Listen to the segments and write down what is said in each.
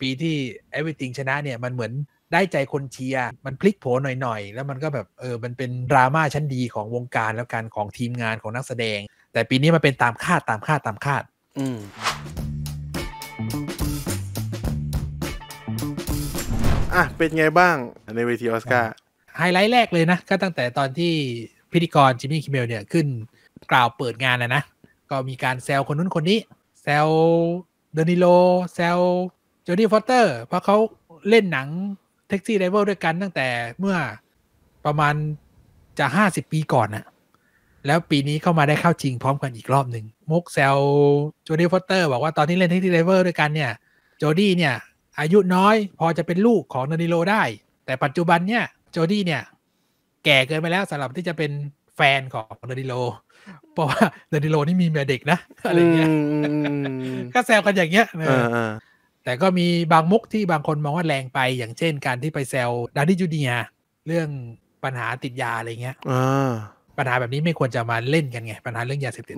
ปีที่ everything ชนะเนี่ย มันเหมือนได้ใจคนเชียร์มันพลิกโผหน่อย ๆ แล้วมันก็แบบ เออ มันเป็น ดราม่าชั้นดีของวงการแล้วกันของทีมงานของนักแสดง แต่ปีนี้มันเป็นตามคาดตามคาดตามคาดอืมอ่ะเป็นไงบ้างในเวทีออสการ์ไฮไลท์แรกเลยนะ ก็ตั้งแต่ตอนที่พิธีกรจิมมี่คิมเมลเนี่ยขึ้นกล่าวเปิดงานนะนะก็มีการแซวคนนู้นคนนี้แซวเดนิโลแซวจอร์ดี้ฟอสเตอร์ เพราะเขาเล่นหนังแท็กซี่ไดเวอร์ด้วยกันตั้งแต่เมื่อประมาณจะห้าสิบปีก่อนน่ะแล้วปีนี้เข้ามาได้เข้าจริงพร้อมกันอีกรอบหนึ่งมุกแซลโจดี้ฟอสเตอร์บอกว่าตอนที่เล่นแท็กซี่ไดเวอร์ด้วยกันเนี่ยโจดี้เนี่ย อายุน้อย พอจะเป็นลูกของนานิโล ได้ แต่ปัจจุบันเนี่ยโจดี้เนี่ย แก่เกินไปแล้วสำหรับที่จะเป็นแฟนของนานิโล เพราะว่านานิโลนี่มีเมียเด็กนะอะไรเงี้ยก็แซวกันอย่างเงี้ยแต่ก็มีบางมุกที่บางคนมองว่าแรงไป อย่างเช่น การที่ไปแซวดานิจูเนีย เรื่องปัญหาติดยาอะไรเงี้ยปัญหาแบบนี้ไม่ควรจะมาเล่นกันไง ปัญหาเรื่องยาเสพติด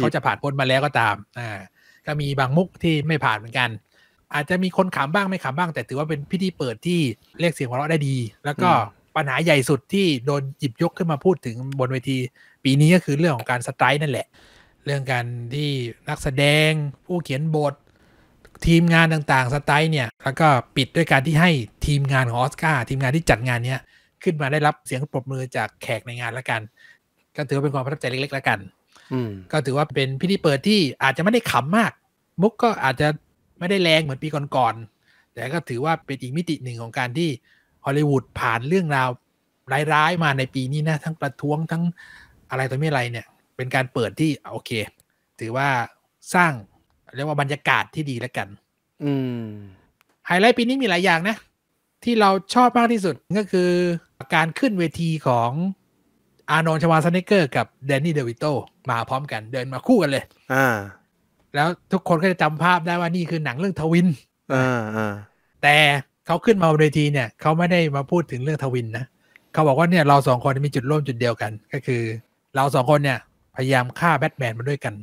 เขาจะผ่านพ้นมาแล้วก็ตามอ่าก็มีบางมุกที่ไม่ผ่านเหมือนกัน อาจจะมีคนขำบ้างไม่ขำบ้าง แต่ถือว่าเป็นพิธีเปิดที่เรียกเสียงหัวเราะได้ดีแล้วก็ปัญหาใหญ่สุดที่โดนหยิบยกขึ้นมาพูดถึงบนเวที ปีนี้ก็คือเรื่องของการสไตร์นั่นแหละ เรื่องการที่นักแสดงผู้เขียนบททีม งานต่างๆสไตล์เนี่ย แล้วก็ปิดด้วยการที่ให้ทีมงานของออสการ์ทีมงานที่จัดงาน เนี้ย ขึ้นมาได้รับเสียง ปรบมือจากแขกในงาน ละ กัน ก็ถือ ว่า เป็นความประทับใจเล็ก ๆ ละ กัน ก็ถือว่าเป็นพิธีเปิดที่อาจจะไม่ได้ขำมาก มุกก็อาจจะไม่ได้แรงเหมือนปีก่อนๆ แต่ก็ถือว่าเป็นอีกมิติหนึ่งของการที่ฮอลลีวูดผ่านเรื่องราวร้ายๆมาในปีนี้นะทั้งประท้วงทั้งอะไรตัวไม่อะไรเนี่ย เป็นการเปิดที่โอเค ถือว่าสร้างเรียกว่าบรรยากาศที่ดีแล้วกัน อืมไฮไลท์ปีนี้มีหลายอย่างนะที่เราชอบมากที่สุดก็คือการขึ้นเวทีของอานนชวาสเนเกอร์ กับแดนนี่เดวิโตมาพร้อมกันเดินมาคู่กันเลย อ่า แล้วทุกคนก็จะจำภาพได้ว่านี่คือหนังเรื่องทวินอ่าอแต่เขาขึ้นมาบนเวทีเนี่ยเขาไม่ได้มาพูดถึงเรื่องทวินนะเขาบอกว่าเนี่ยเราสองคนมีจุดร่วมจุดเดียวกัน ก็คือ เราสองคนเนี่ยพยายามฆ่าแบทแมนมาด้วยกัน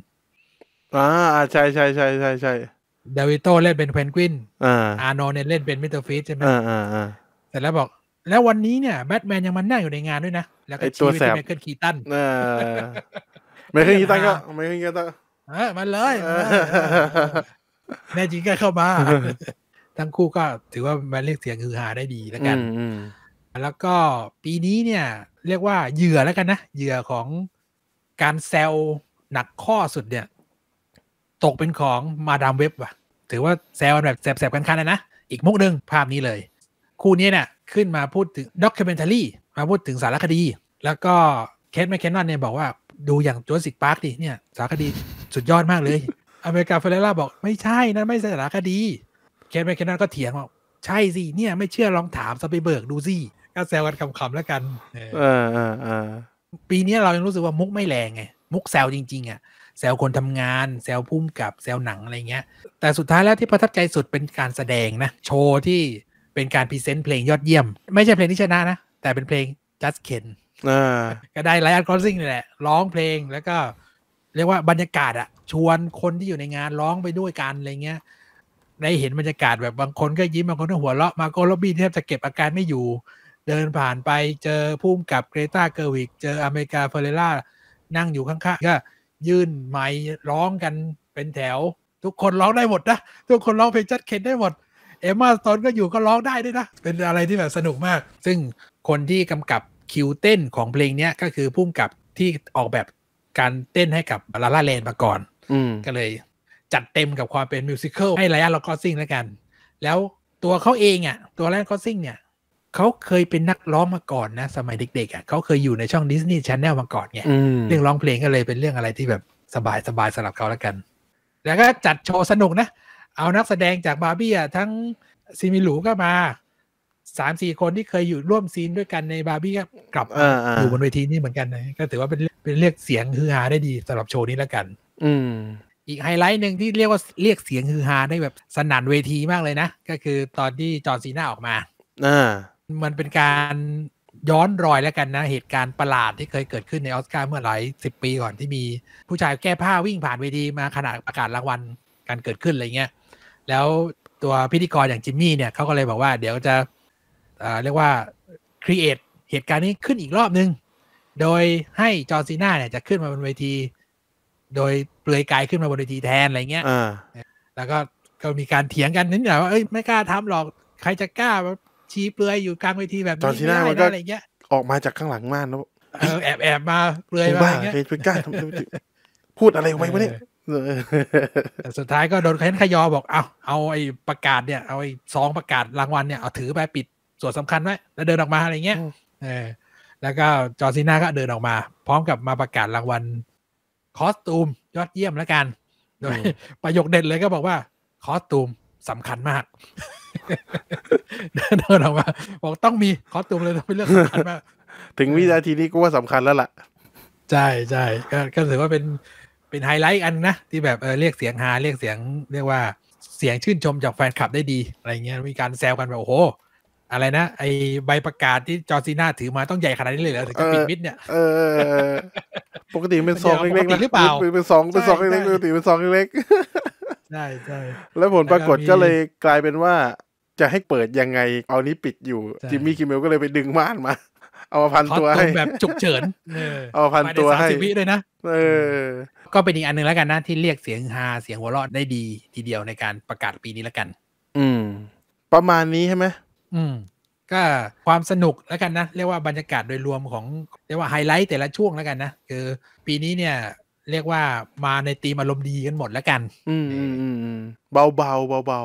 อ่าใช่ใช่ใช่ใช่ใช่เดวิโตเล่นเป็นเพนกวินอ่าอาร์โนเนเล่นเป็นมิสเตอร์ฟีสใช่ไหมอ่าอ่าอ่าแต่แล้วบอก แล้ววันนี้เนี่ยแบทแมนยังมันนั่งอยู่ในงานด้วยนะแล้วก็ชีวิตที่เมเคิลคีตันอ่าไมเคิลคีตันก็ไมเคิลคีตันเออมันเลยแน่จริงก็เข้ามา ทั้งคู่ก็ถือว่ามันเรียกเสียงฮือฮาได้ดีแล้วกันแล้วก็ปีนี้เนี่ย เรียกว่าเหยื่อแล้วกันนะเหยื่อของการแซลหนักข้อสุดเนี่ยตกเป็นของมาดามเว็บว่ะ ถือว่าแซวแบบแสบๆ กันคันนะอีกมุกหนึ่งภาพนี้เลย คู่นี้เนี่ยขึ้นมาพูดถึงด็อกเมนทารีมาพูดถึงสารคดี แล้วก็เคทแมคเคนนอนเนี่ยบอกว่าดูอย่างจูสิกพาร์คดิเนี่ยสารคดีสุดยอดมากเลย อเมริกาเฟเรล่าบอกไม่ใช่นั่นไม่่สารคดีเคทแมคเคนนอนก็เถียงว่าใช่สิ เนี่ย ไม่เชื่อลองถามสไปเบิร์กดูสิก็แซวกันคำๆแล้วกันเออเออปีนี้เรายังรู้สึกว่ามุกไม่แรงไงมุกแซวจริงๆอ่ะแซวคนทำงานแซวพุ่มกับแซวหนังอะไรเงี้ย แต่สุดท้ายแล้วที่ประทับใจสุดเป็นการแสดงนะ โชว์ที่เป็นการพรีเซนต์เพลงยอดเยี่ยม ไม่ใช่เพลงที่ชนะนะแต่เป็นเพลง just ken ก็ได้ไลออนครอนซิ่งนี่แหละร้องเพลงแล้วก็เรียกว่าบรรยากาศอะชวนคนที่อยู่ในงานร้องไปด้วยกันอะไรเงี้ย ได้เห็นบรรยากาศแบบบางคนก็ยิ้มบางคนก็หัวเราะมาโกโรบี้แทบจะเก็บอาการไม่อยู่เดินผ่านไปเจอพุ่มกับเกรตาเกอร์วิก เจออเมริกา เฟเรล่านั่งอยู่ข้างๆก็ยื่นไม้ร้องกันเป็นแถว ทุกคนร้องได้หมดนะทุกคนร้องเพลงจัดเคนได้หมด เอมมาสโนก็อยู่ก็ร้องได้ด้วยนะเป็นอะไรที่แบบสนุกมาก ซึ่งคนที่กำกับคิวเต้นของเพลงนี้ก็คือพุ่มกับที่ออกแบบการเต้นให้กับลาลาเลนมาก่อนอก็เลย จัดเต็มกับความเป็นมิวสิควลให้ไรอันลอกอซิงแล้วกัน แล้วตัวเขาเองอ่ะ ตัวไรอันอก็ซิงเนี่ยเขาเคยเป็นนักร้องมาก่อนนะ สมัยเด็กๆอ่ะ เขาเคยอยู่ในช่องดิสนีย์ชาแนลมาก่อนไง เรื่องร้องเพลงก็เลยเป็นเรื่องอะไรที่แบบสบายสบายสำหรับเขาแล้วกัน แล้วก็จัดโชว์สนุกนะ เอานักแสดงจากบาร์บี้อ่ะทั้งซีมิลูก็มาสามสี่คนที่เคยอยู่ร่วมซีนด้วยกันในบาร์บี้ก็กลับออยู่บนเวทีนี่เหมือนกันนะ ก็ถือว่าเป็นเป็นเรียกเสียงฮือฮาได้ดีสำหรับโชว์นี้แล้วกัน อืมอีกไฮไลท์หนึ่งที่เรียกว่าเรียกเสียงฮือฮาได้แบบสนั่นเวทีมากเลยนะก็คือตอนที่จอร์ซีน่าออกมาอ่ามันเป็นการย้อนรอยแล้วกันนะเหตุการณ์ประหลาดที่เคยเกิดขึ้นในออสการ์เมื่อหลายสิบปีก่อนที่มีผู้ชายแก้ผ้าวิ่งผ่านเวทีมาขนาดประกาศรางวัลการเกิดขึ้นอะไรเงี้ยแล้วตัวพิธีกรอย่างจิมมี่เนี่ยเขาก็เลยบอกว่าเดี๋ยวจะเรียกว่าครีเอทเหตุการณ์นี้ขึ้นอีกรอบนึง โดยให้จอร์ซีน่าเนี่ยจะขึ้นมาบนเวที โดยเปลือยกายขึ้นมาบนเวทีแทนอะไรเงี้ยแล้วก็ก็มีการเถียงกันนิดหน่อยว่าเอ้ย ไม่กล้าทำหรอกใครจะกล้าชี้เปลือยอยู่กลางเวทีแบบนี้จอซีน่ามันก็อะไรเงี้ยออกมาจากข้างหลังม่านแล้วแอบแอบมาเปลือยมาเงี้ยกล้าทำพูดอะไรไว้วะเนี่ยสุดท้ายก็โดนเคนขยอบอกเอาเอาไอ้ประกาศเนี่ย เอาไอ้สองประกาศรางวัลเนี่ยเอาถือไปปิดส่วนสำคัญไว้แล้วเดินออกมาอะไรเงี้ยเออแล้วก็จอซีน่าก็เดินออกมาพร้อมกับมาประกาศรางวัลคอสตูมยอดเยี่ยมแล้วกันโดยประโยคเด็ดเลยก็บอกว่าคอสตูมสำคัญมากเดินออกมาบอกต้องมีคอสตูมเลยต้องเป็นเรื่องสำคัญมาก ถึงวินาทีนี้ก็ว่าสำคัญแล้วล่ะ ใช่ใช่ก็ถือว่าเป็นเป็นไฮไลท์อันนะ ที่แบบเออเรียกเสียงฮาเรียกเสียงเรียกว่าเสียงชื่นชมจากแฟนคลับได้ดีอะไรเงี้ย มีการแซวกันแบบโอ้โห อะไรนะไอใบประกาศที่จอซีน่าถือมาต้องใหญ่ขนาดนี้เลยเหรอถึงจะปิดมิดเนี่ย เออ ปกติเป็นซองเล็กๆหรือเปล่าเป็นซอง เป็นซองเล็กๆปกติเป็นซองเล็กใช่ใช่แล้วผลปรากฏก็เลยกลายเป็นว่าจะให้เปิดยังไงเอานี้ปิดอยู่ จิมมี่คิมเมลก็เลยไปดึงม่านมา เอาพันตัวให้แบบฉุกเฉินเอาพันตัวให้สิบวิเลยนะเออ ก็เป็นอีกอันหนึ่งแล้วกันนะ ที่เรียกเสียงฮาเสียงหัวเราะได้ดีทีเดียวในการประกาศปีนี้แล้วกัน อืม ประมาณนี้ใช่ไหมอืม ก็ความสนุกแล้วกันนะเรียกว่าบรรยากาศโดยรวมของเรียกว่าไฮไลท์แต่ละช่วงแล้วกันนะคือ ปีนี้เนี่ยเรียกว่ามาในตีมอารมณ์ดีกันหมดแล้วกัน อืมอืมอืมเบาเบาเบาเบา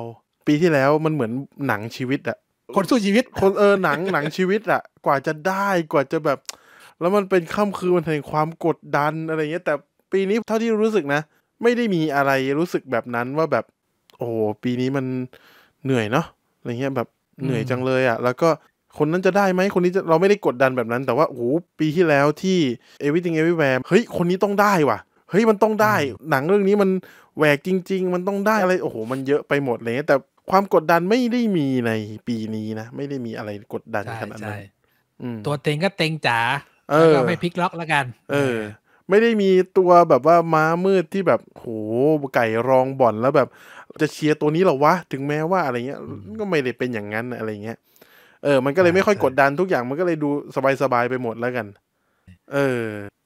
ปีที่แล้วมันเหมือนหนังชีวิตอะคนสู้ชีวิต คนเออหนังหนังชีวิตอะกว่าจะได้กว่าจะแบบ แล้วมันเป็นค่ำคืนมันแห่งความกดดันอะไรเงี้ยแต่ปีนี้เท่าที่รู้สึกนะ ไม่ได้มีอะไรรู้สึกแบบนั้นว่าแบบ โอ้ปีนี้มันเหนื่อยเนาะอะไรเงี้ยแบบเหนื่อยจังเลยอะแล้วก็คนนั้นจะได้ไหมคนนี้จะเราไม่ได้กดดันแบบนั้น แต่ว่าโอ้โหปีที่แล้วที่ everything everywhere เฮ้ยคนนี้ต้องได้ว่ะ เฮ้ยมันต้องได้ หนังเรื่องนี้มันแหวกจริง ๆ มันต้องได้อะไรโอ้โหมันเยอะไปหมดเลย แต่ความกดดันไม่ได้มีในปีนี้นะไม่ได้มีอะไรกดดันขนาดนั้นตัวเต็งก็เต็งจ๋าแล้วไม่พลิกล็อกแล้วกัน เออ ไม่ได้มีตัวแบบว่าม้ามืดที่แบบโหไก่รองบ่อนแล้วแบบ จะเชียร์ตัวนี้หรอวะ ถึงแม้ว่าอะไรเงี้ยก็ไม่ได้เป็นอย่างนั้นอะไรเงี้ยเออ มันก็เลยไม่ค่อยกดดันทุกอย่าง มันก็เลยดูสบายๆไปหมดแล้วกัน เออ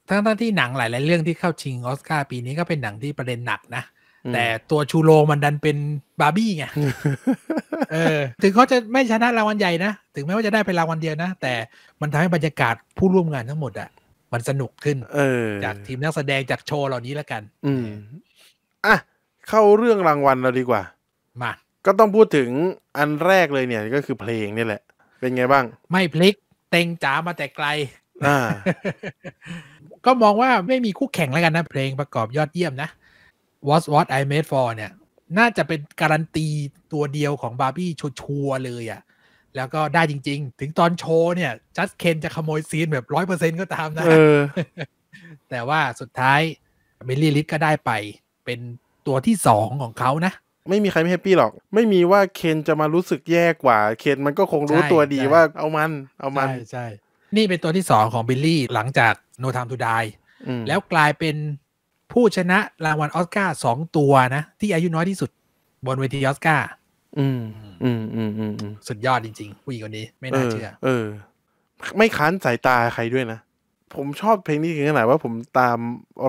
ทั้งทั้งที่หนังหลายๆ เรื่องที่เข้าชิงออสการ์ปีนี้ก็เป็นหนังที่ประเด็นหนักนะ แต่ตัวชูโรมันดันเป็นบาร์บี้ไง เออ ถึงเขาจะไม่ชนะรางวัลใหญ่นะ ถึงแม้ว่าจะได้เป็นรางวัล เดียวนะ แต่มันทำให้บรรยากาศผู้ร่วมงานทั้งหมดอะมันสนุกขึ้น เออ จากทีมนักแสดงจากโชว์เหล่านี้แล้วกัน อืมอ่ะ เข้าเรื่องรางวัลเราดีกว่า มา ก็ต้องพูดถึงอันแรกเลยเนี่ยก็คือเพลงนี่แหละเป็นไงบ้าง ไม่พลิกเต็งจ๋ามาแต่ไกลก็มองว่าไม่มีคู่แข่งแล้วกันนะเพลงประกอบยอดเยี่ยมนะ What What I Made For เนี่ย น่าจะเป็นการันตีตัวเดียวของบาร์บี้ชัวร์เลยอะ่ะ แล้วก็ได้จริงๆ ถึงตอนโชว์เนี่ยจัสเคนจะขโมยซีนแบบร้อยเปอร์เซ็นก็ตามนะแต่ว่าสุดท้ายเมลี่ลิทก็ได้ไปเป็นตัวที่สองของเขานะไม่มีใครไม่แฮปปี้หรอก ไม่มีว่าเคนจะมารู้สึกแย่กว่า เคนมันก็คงรู้ตัวดีว่าเอามัน เอามัน ใช่ใช่นี่เป็นตัวที่สองของบิลลี่หลังจากโนทามทูไดแล้วกลายเป็นผู้ชนะรางวัลออสการ์สองตัวนะ ที่อายุน้อยที่สุดบนเวทีออสการ์ อืม อืม อืม อืม สุดยอดจริงๆ ผู้หญิงคนนี้ไม่น่าเชื่อ เออ ไม่ค้านสายตาใครด้วยนะ ผมชอบเพลงนี้ถึงขนาดว่า ผมตาม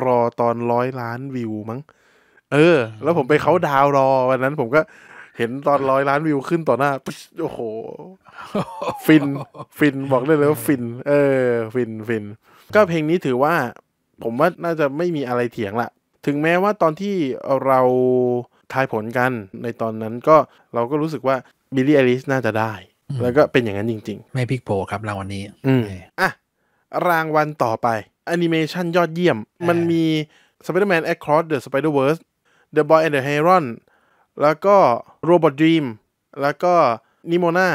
รอตอนร้อยล้านวิว มั้งเออแล้วผมไปเขาดาวรอวันนั้นผมก็เห็นตอนร้อยล้านวิวขึ้นต่อหน้าโอ้โหฟินฟินบอกได้เลยว่าฟิน เออฟินฟิน ก็เพลงนี้ถือว่าผมว่าน่าจะไม่มีอะไรเถียงละถึงแม้ว่าตอนที่เราทายผลกันในตอนนั้นก็เราก็รู้สึกว่าบิลลี่ไอริสน่าจะได้ แล้วก็เป็นอย่างนั้นจริง ๆ ไม่พิกโผครับรางวันนี้ อืมอ่ะรางวัลต่อไปแอนิเมชันยอดเยี่ยม มันมี Spider-Man Across the Spider-Verse The Boy and the Heron แล้วก็ Robot Dream แล้วก็ Nimona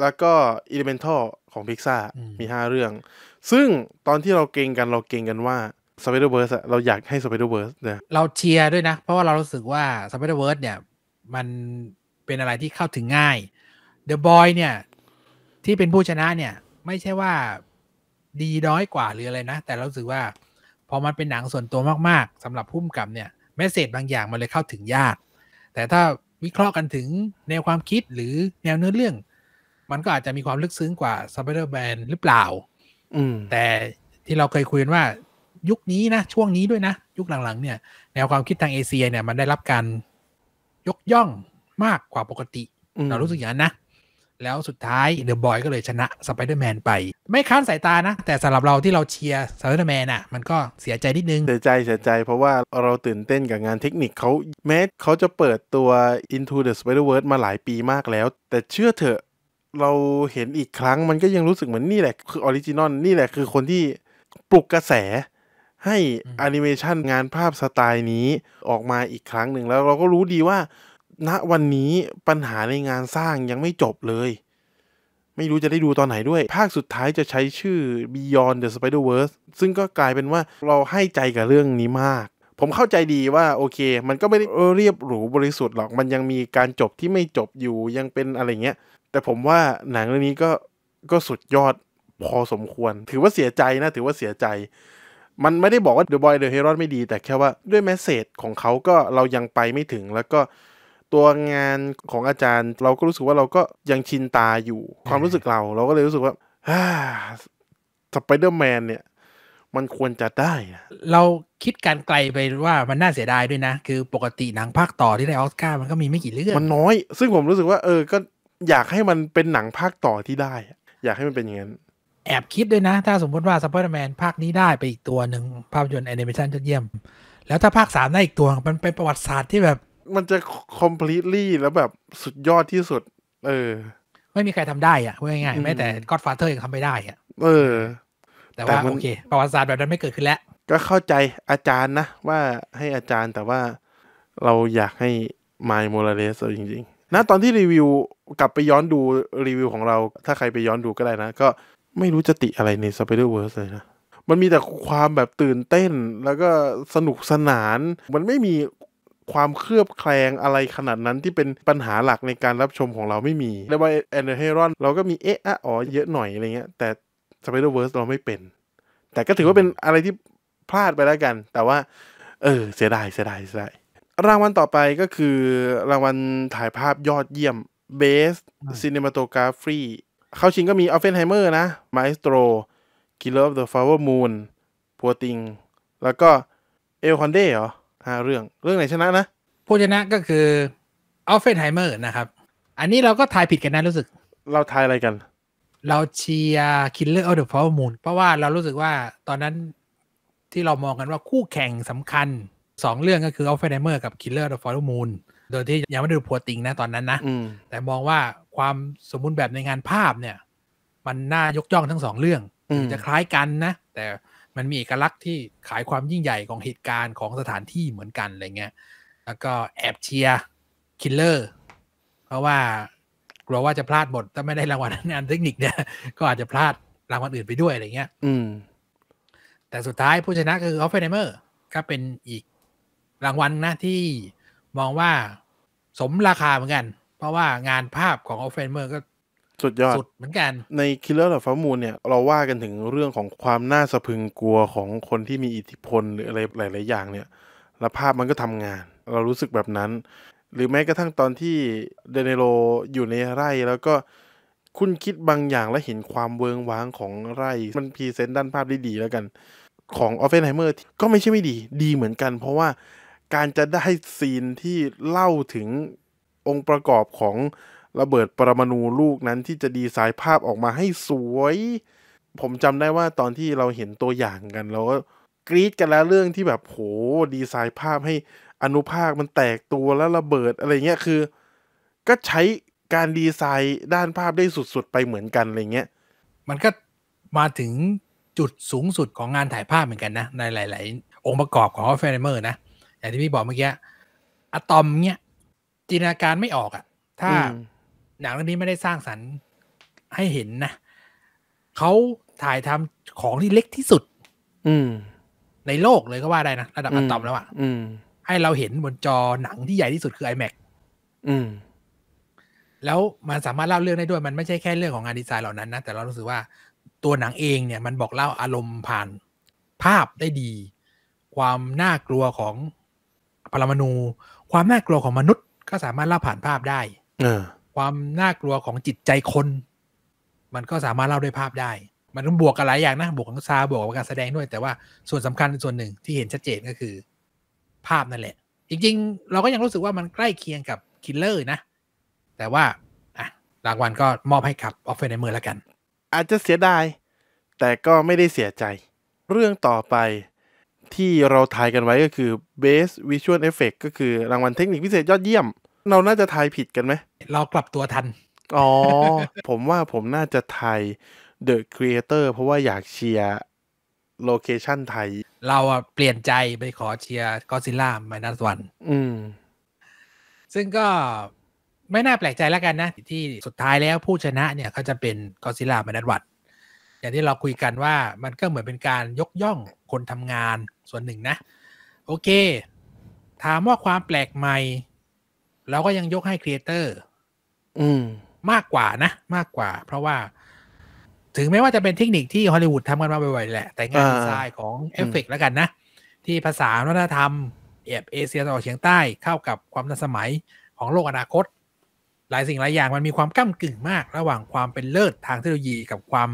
แล้วก็ Elemental ของ Pixar มี 5 เรื่อง ซึ่งตอนที่เราเก่งกันเราเก่งกันว่า Spider-Verse เราอยากให้ Spider-Verse เนี่ยเราเชียร์ด้วยนะ เพราะว่าเรารู้สึกว่า Spider-Verse เนี่ย มันเป็นอะไรที่เข้าถึงง่าย The Boy เนี่ย ที่เป็นผู้ชนะเนี่ย ไม่ใช่ว่าดีน้อยกว่าหรืออะไรนะ แต่เราสึกว่า พอมันเป็นหนังส่วนตัวมากๆสำหรับพุ่มกับเนี่ยเมสเซจบางอย่างมันเลยเข้าถึงยากแต่ถ้าวิเคราะห์กันถึงแนว ความคิดหรือแนวเนื้อเรื่อง มันก็อาจจะมีความลึกซึ้งกว่าซับเดอร์แบนหรือเปล่าแต่ที่เราเคยคุยกันว่า ยุคนี้นะ ช่วงนี้ด้วยนะ ยุค หลัง ๆ เนี่ยแนวความคิดทางเอเชียเนี่ยมันได้รับการ ยกย่องมากกว่าปกติเรารู้สึกอย่างนั้นนะแล้วสุดท้ายเดอะบอยก็เลยชนะสไปเดอร์แมนไป ไม่ค้านสายตานะ แต่สำหรับเราที่เราเชียร์สไปเดอร์แมนอ่ะมันก็เสียใจนิดนึงเสียใจเสียใจ เพราะว่าเราตื่นเต้นกับงานเทคนิคเขาแม้เขาจะเปิดตัว Into the Spider-Verse มาหลายปีมากแล้ว แต่เชื่อเถอะเราเห็นอีกครั้ง มันก็ยังรู้สึกเหมือนนี่แหละ คือออริจินอลนี่แหละคือคนที่ปลุกกระแสให้อนิเมชันงานภาพสไตล์นี้ออกมาอีกครั้งหนึ่งแล้วเราก็รู้ดีว่าณนะวันนี้ปัญหาในงานสร้างยังไม่จบเลย ไม่รู้จะได้ดูตอนไหนด้วย ภาคสุดท้ายจะใช้ชื่อ Beyond the Spider-Verse ซึ่งก็กลายเป็นว่าเราให้ใจกับเรื่องนี้มาก ผมเข้าใจดีว่าโอเคมันก็ไม่ได้เรียบหรูบริสุทธิ์หรอก มันยังมีการจบที่ไม่จบอยู่ยังเป็นอะไรเงี้ย แต่ผมว่าหนังเรื่องนี้ก็ก็สุดยอดพอสมควร ถือว่าเสียใจนะถือว่าเสียใจ มันไม่ได้บอกว่าเดอะบอยเดอะเฮโร่ไม่ดี แต่แค่ว่าด้วยแมสเซจของเขาก็เรายังไปไม่ถึงแล้วก็ตัวงานของอาจารย์ เราก็รู้สึกว่าเราก็ยังชินตาอยู่ ความรู้สึกเราเราก็เลยรู้สึกว่าสไปเดอร์แมนเนี่ย มันควรจะได้ เราคิดการไกลไปว่ามันน่าเสียดายด้วยนะ คือปกติหนังภาคต่อที่ได้ออสการ์มันก็มีไม่กี่เรื่องมันน้อย ซึ่งผมรู้สึกว่า เออก็ อยากให้มันเป็นหนังภาคต่อที่ได้ อยากให้มันเป็นอย่างนั้น แอบคิดด้วยนะถ้าสมมติว่าสไปเดอร์แมนภาคนี้ได้ไปอีกตัวหนึ่งภาพยนตร์แอนิเมชันยอดเยี่ยม แล้วถ้าภาคสามได้อีกตัวมันเป็นประวัติศาสตร์ที่แบบมันจะ completely แล้วแบบสุดยอดที่สุด เออ ไม่มีใครทำได้อ่ะพ่าง่ายๆแม้แต่ก็อดฟาเธอร์ยังทำไม่ได้อ่ะ เออ แต่ว่าโอเคประวัติศาสตร์แบบนั้นไม่เกิดขึ้นแล้ว ก็เข้าใจอาจารย์นะ ว่าให้อาจารย์แต่ว่าเราอยากให้ไมลโมราเลสจริงๆ นะตอนที่รีวิวกลับไปย้อนดูรีวิวของเรา ถ้าใครไปย้อนดูก็ได้นะ ก็ไม่รู้จะติอะไรในสไปเดอร์เวิร์สเลยนะมันมีแต่ความแบบตื่นเต้นแล้วก็สนุกสนานมันไม่มีความเครือบแคลงอะไรขนาดนั้นที่เป็นปัญหาหลักในการรับชมของเราไม่มี แล้วว่าแอนเดอร์เฮรอนเราก็มีเอ๊ะอะอ๋อเยอะหน่อยอะไรเงี้ย แต่สไปเดอร์เวิร์สเราไม่เป็น แต่ก็ถือว่าเป็นอะไรที่พลาดไปแล้วกัน แต่ว่าเออเสียดายเสียดายเสียดายรางวัลต่อไปก็คือ รางวัลถ่ายภาพยอดเยี่ยมเบสซินิมาโตกราฟีเข้าชิงก็มีอฟเฟนไฮเมอร์นะมาสโตร e ิลเลอร์ออฟเดอะฟาวเวอร์มูนพัวติงแล้วก็เอลคอนเดเหรอห้าเรื่องเรื่องไหนชนะนะผู้ชนะก็คืออัลเฟนไฮเมอร์นะครับ อันนี้เราก็ทายผิดกันนะรู้สึก เราทายอะไรกัน เราเชียร์คิลเลอร์ออเดอะฟอร์มูลเพราะว่าเรารู้สึกว่าตอนนั้นที่เรามองกันว่าคู่แข่งสำคัญสองเรื่องก็คืออัลเฟนไฮเมอร์กับคิลเลอร์ออเดอะฟอร์มูลโดยที่ยังไม่ได้ดูพัวติงนะ ตอนนั้นนะ แต่มองว่าความสมบูรณ์แบบในงานภาพเนี่ย มันน่ายกย่องทั้งสองเรื่องจะคล้ายกันนะแต่มันมีเอกลักษณ์ที่ขายความยิ่งใหญ่ของเหตุการณ์ของสถานที่เหมือนกัน อะไรเงี้ย แล้วก็แอบเชียร์คิลเลอร์เพราะว่า กลัวว่าจะพลาดหมดถ้าไม่ได้รางวัลงานเทคนิคเนี่ย ก็อาจจะพลาดรางวัลอื่นไปด้วยอะไรเงี้ย อืมแต่สุดท้ายผู้ชนะคือออฟเฟนเมอร์ก็เป็นอีกรางวัลนะที่มองว่าสมราคาเหมือนกันเพราะว่างานภาพของออฟเฟนเมอร์ก็สุดยอด สุดเหมือนกันใน Killer of f a m o o n เนี่ยเราว่ากันถึงเรื่องของความน่าสะพึงกลัวของคนที่มีอิทธิพลหรืออะไร หลาย ๆ อย่างเนี่ย แล้วภาพมันก็ทำงาน เรารู้สึกแบบนั้น หรือแม้กระทั่งตอนที่เดเนโรอยู่ในไร่แล้วก็คุณคิดบางอย่างและเห็นความเวิงว้างของไร่มันพรีเซนต์ด้านภาพได้ดีแล้วกัน ของออฟเฟนไฮเมอร์ก็ไม่ใช่ไม่ดี ดีเหมือนกัน เพราะว่าการจะได้ซีนที่เล่าถึงองค์ประกอบของระเบิดปรมาณูลูกนั้นที่จะดีไซน์ภาพออกมาให้สวย ผมจำได้ว่าตอนที่เราเห็นตัวอย่างกันเราก็กรี๊ดกันแล้วเรื่องที่แบบโหดีไซน์ภาพให้อนุภาคมันแตกตัวแล้วระเบิดอะไรเงี้ยคือ ก็ใช้การดีไซน์ด้านภาพได้สุด ๆ ไปเหมือนกันอะไรเงี้ย มันก็มาถึงจุดสูงสุดของงานถ่ายภาพเหมือนกันนะในหลายๆองค์ประกอบของออฟเฟนเมอร์นะอย่างที่พี่บอกเมื่อกี้อะตอมเนี่ยจินตนาการไม่ออกอะถ้าหนังเรื่องนี้ไม่ได้สร้างสรรค์ให้เห็นนะเขาถ่ายทำของที่เล็กที่สุด อืม ในโลกเลยก็ว่าได้นะระดับอะตอมแล้วอะ่ะให้เราเห็นบนจอหนังที่ใหญ่ที่สุดคือ iMac อืม แล้วมันสามารถเล่าเรื่องได้ด้วยมันไม่ใช่แค่เรื่องของงานดีไซน์เหล่านั้นนะ แต่เรารู้สึกว่าตัวหนังเองเนี่ยมันบอกเล่าอารมณ์ผ่านภาพได้ดี ความน่ากลัวของปรมนูความน่ากลัวของมนุษย์ ก็สามารถเล่าผ่านภาพได้ เออความน่ากลัวของจิตใจคน มันก็สามารถเล่าด้วยภาพได้ มันต้องบวกกับหลายอย่างนะ บวกกับซาบวกกับการแสดงด้วย แต่ว่าส่วนสำคัญส่วนหนึ่งที่เห็นชัดเจนก็คือภาพนั่นแหละ จริง ๆ เราก็ยังรู้สึกว่ามันใกล้เคียงกับคิลเลอร์นะ แต่ว่าอ่ะรางวัลก็มอบให้รับออฟเฟนในมือแล้วกัน อาจจะเสียดายแต่ก็ไม่ได้เสียใจ เรื่องต่อไปที่เราทายกันไว้ก็คือ Best Visual Effect ก็คือรางวัลเทคนิคพิเศษยอดเยี่ยม เราน่าจะทายผิดกันไหมเรากลับตัวทัน อ๋อ ผมว่าผมน่าจะไทยเดอะครีเอเตอร์เพราะว่าอยากเชียร์โลเคชันไทย เราอะเปลี่ยนใจไปขอเชียร์กอซิล่าไมนัสวันอืม ซึ่งก็ไม่น่าแปลกใจแล้วกันนะ ที่สุดท้ายแล้วผู้ชนะเนี่ยเขาจะเป็นกอซิล่าไมนัสวันอย่างที่เราคุยกันว่ามันก็เหมือนเป็นการยกย่องคนทำงานส่วนหนึ่งนะ โอเค ถามว่าความแปลกใหม่ เราก็ยังยกให้ครีเอเตอร์อืม มากกว่านะ มากกว่าเพราะว่า ถึงแม้ว่าจะเป็นเทคนิคที่ฮอลลีวูดทำกันมาบ่อยๆแหละ แต่งานดีไซน์ของเอฟเฟกแล้วกันนะ ที่ภาษาวัฒนธรรม เอฟเอเชียตะวันออกเฉียงใต้เข้ากับความทันสมัยของโลกอนาคต หลายสิ่งหลายอย่างมันมีความก้ากึ่งมาก ระหว่างความเป็นเลิศทางเทคโนโลยีกับความ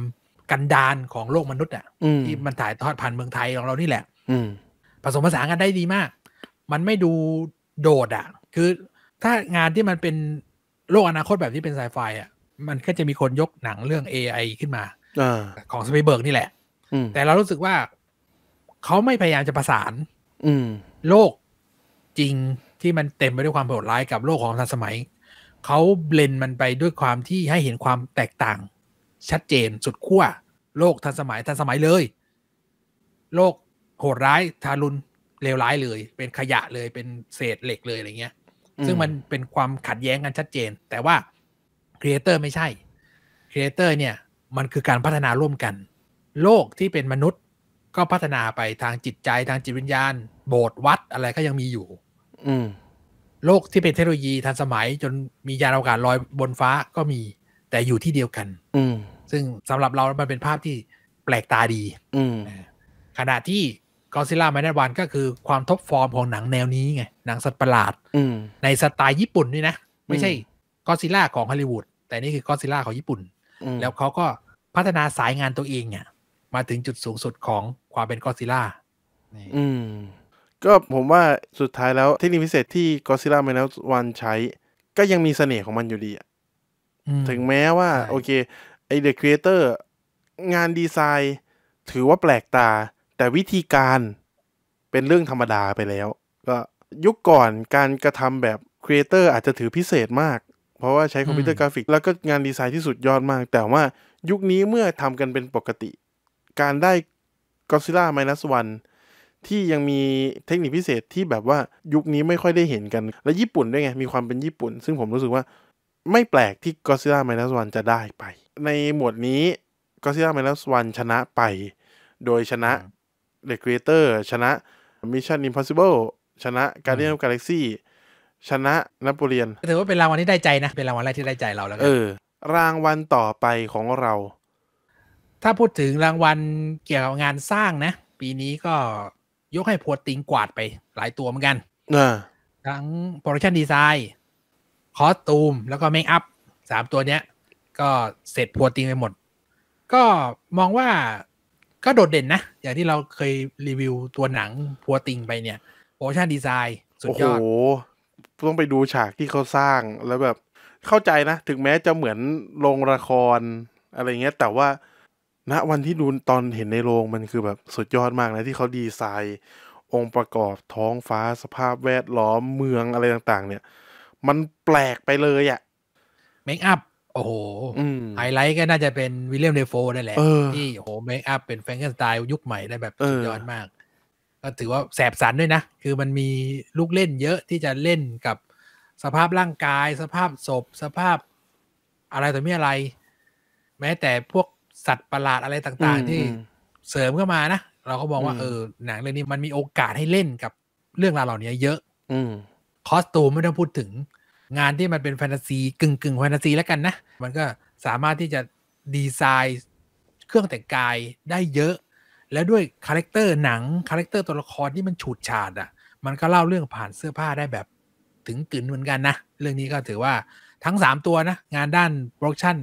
กันดานของโลกมนุษย์อ่ะที่มันถ่ายทอดผ่านเมืองไทยของเรานี่แหละ อืผสมผสานกันได้ดีมาก มันไม่ดูโดดอ่ะคือถ้างานที่มันเป็นโลก อนาคตแบบที่เป็นไซไฟอ่ะ มันก็จะมีคนยกหนังเรื่อง AI ขึ้นมาอของสปีเบิร์ก นี่แหละแต่ เรา รู้สึกว่า เขาไม่พยายาม จะประสาน อืโลก จริงที่มันเต็มไปด้วยความโหดร้ายกับโลกของ ทัน สมัย เขาเบลนมันไปด้วยความที่ให้เห็นความแตกต่าง ชัดเจนสุดขั้วโลกทันสมัยทันสมัยเลย โลกโหดร้ายทารุณเลวร้ายเลย เป็นขยะเลยเป็นเศษเหล็กเลยอะไรเงี้ยซึ่งมันเป็นความขัดแย้งกันชัดเจน แต่ว่าครีเอเตอร์ไม่ใช่ครีเอเตอร์เนี่ยมันคือการพัฒนาร่วมกัน โลกที่เป็นมนุษย์ก็พัฒนาไปทางจิตใจ ทางจิตวิญญาณ โบสถ์วัดอะไรก็ยังมีอยู่ อืโลกที่เป็นเทคโนโลยีทันสมัยจนมียานอวกาศลอยบนฟ้าก็มีแต่อยู่ที่เดียวกัน อืซึ่งสำหรับเรา มันเป็นภาพที่แปลกตาดี อืขณะที่กอซิล่าไมนันวันก็คือความทบฟอร์มของหนังแนวนี้ไง หนังสัตว์ประหลาดในสไตล์ญี่ปุ่นนี่นะ ไม่ใช่กอซิล่าของฮอลลีวูดแต่นี่คือกอซิล่าของญี่ปุ่น แล้วเขาก็พัฒนาสายงานตัวเองเนี่ยมาถึงจุดสูงสุดของความเป็นกอซิล่าอืม ก็ผมว่าสุดท้ายแล้วเทคนิคพิเศษที่กอซิล่าไมนันวันใช้ ก็ยังมีเสน่ห์ของมันอยู่ดีถึงแม้ว่าโอเคไอเดอะครีเอเตอร์งานดีไซน์ ถือว่าแปลกตาแต่วิธีการเป็นเรื่องธรรมดาไปแล้ว ก็ยุคก่อนการกระทำแบบครีเอเตอร์อาจจะถือพิเศษมาก เพราะว่าใช้คอมพิวเตอร์กราฟิก แล้วก็งานดีไซน์ที่สุดยอดมาก แต่ว่ายุคนี้เมื่อทำกันเป็นปกติ การได้ก็ซิล่าไมนัสวันที่ยังมีเทคนิคพิเศษที่แบบว่ายุคนี้ไม่ค่อยได้เห็นกันและญี่ปุ่นด้วยไง มีความเป็นญี่ปุ่น ซึ่งผมรู้สึกว่า ไม่แปลกที่ก็ซิล่าไมนัสวันจะได้ไปในหมวดนี้ก็ซิล่าไมนัสวันชนะไป โดยชนะครีเอเตอร์ชนะมชชั่นอิ i พ p o ซิเบิลชนะก g u เดียนกาแล็กซี่ชนะนโปเลียนถือว่าเป็นรางวัลที่ได้ใจนะ เป็นรางวัลแรกที่ได้ใจเราแล้วกเออรางวัลต่อไปของเรา ถ้าพูดถึงรางวัลเกี่ยวกับงานสร้างนะ ปีนี้ก็ยกให้พัวติงกวาดไปหลายตัวเหมือนกันทั้งโปรดักชันดีไซน์คอสตูมแล้วก็เมคอัพสามตัวเนี้ยก็เสร็จพัวติงไปหมด ก็มองว่าก็โดดเด่นนะ อย่างที่เราเคยรีวิวตัวหนังพัวติงไปเนี่ยโอชนดีไซน์สุดยอดโอ้โหต้องไปดูฉากที่เขาสร้างแล้วแบบเข้าใจนะ ถึงแม้จะเหมือนโรงละครอะไรเงี้ย แต่ว่าณนะวันที่ดูตอนเห็นในโรง มันคือแบบสุดยอดมากนะที่เขาดีไซน์ องค์ประกอบท้องฟ้าสภาพแวดล้อมเมืองอะไรต่างๆ เนี่ย มันแปลกไปเลยอะ่ะเมคอัพโอ้โหไฮไลท์ก็น่าจะเป็นวิลเลียมเดโฟนั่นแหละ ที่โหเมคอัพเป็นแฟงเกนสไตล์ยุคใหม่ได้แบบสุดยอดมาก ก็ถือว่าแสบสันด้วยนะ คือมันมีลูกเล่นเยอะที่จะเล่นกับสภาพร่างกายสภาพศพสภาพอะไรต่อมีอะไร แม้แต่พวกสัตว์ประหลาดอะไรต่างๆ ที่เสริมเข้ามานะ เราก็มองว่า เออหนังเรื่องนี้มันมีโอกาสให้เล่นกับเรื่องราวเหล่านี้เยอะ อืคอสตูมไม่ต้องพูดถึงงานที่มันเป็นแฟนตาซีกึ่งกึ่งแฟนตาซีแล้วกันนะมันก็สามารถที่จะดีไซน์เครื่องแต่งกายได้เยอะ แล้วด้วยคาแรคเตอร์หนังคาแรคเตอร์ตัวละครที่มันฉูดฉาดอะ่ะมันก็เล่าเรื่องผ่านเสื้อผ้าได้แบบถึงกึ่นเหมือนกันนะเรื่องนี้ก็ถือว่าทั้ง3ตัวนะ งานด้านโปรดักชัน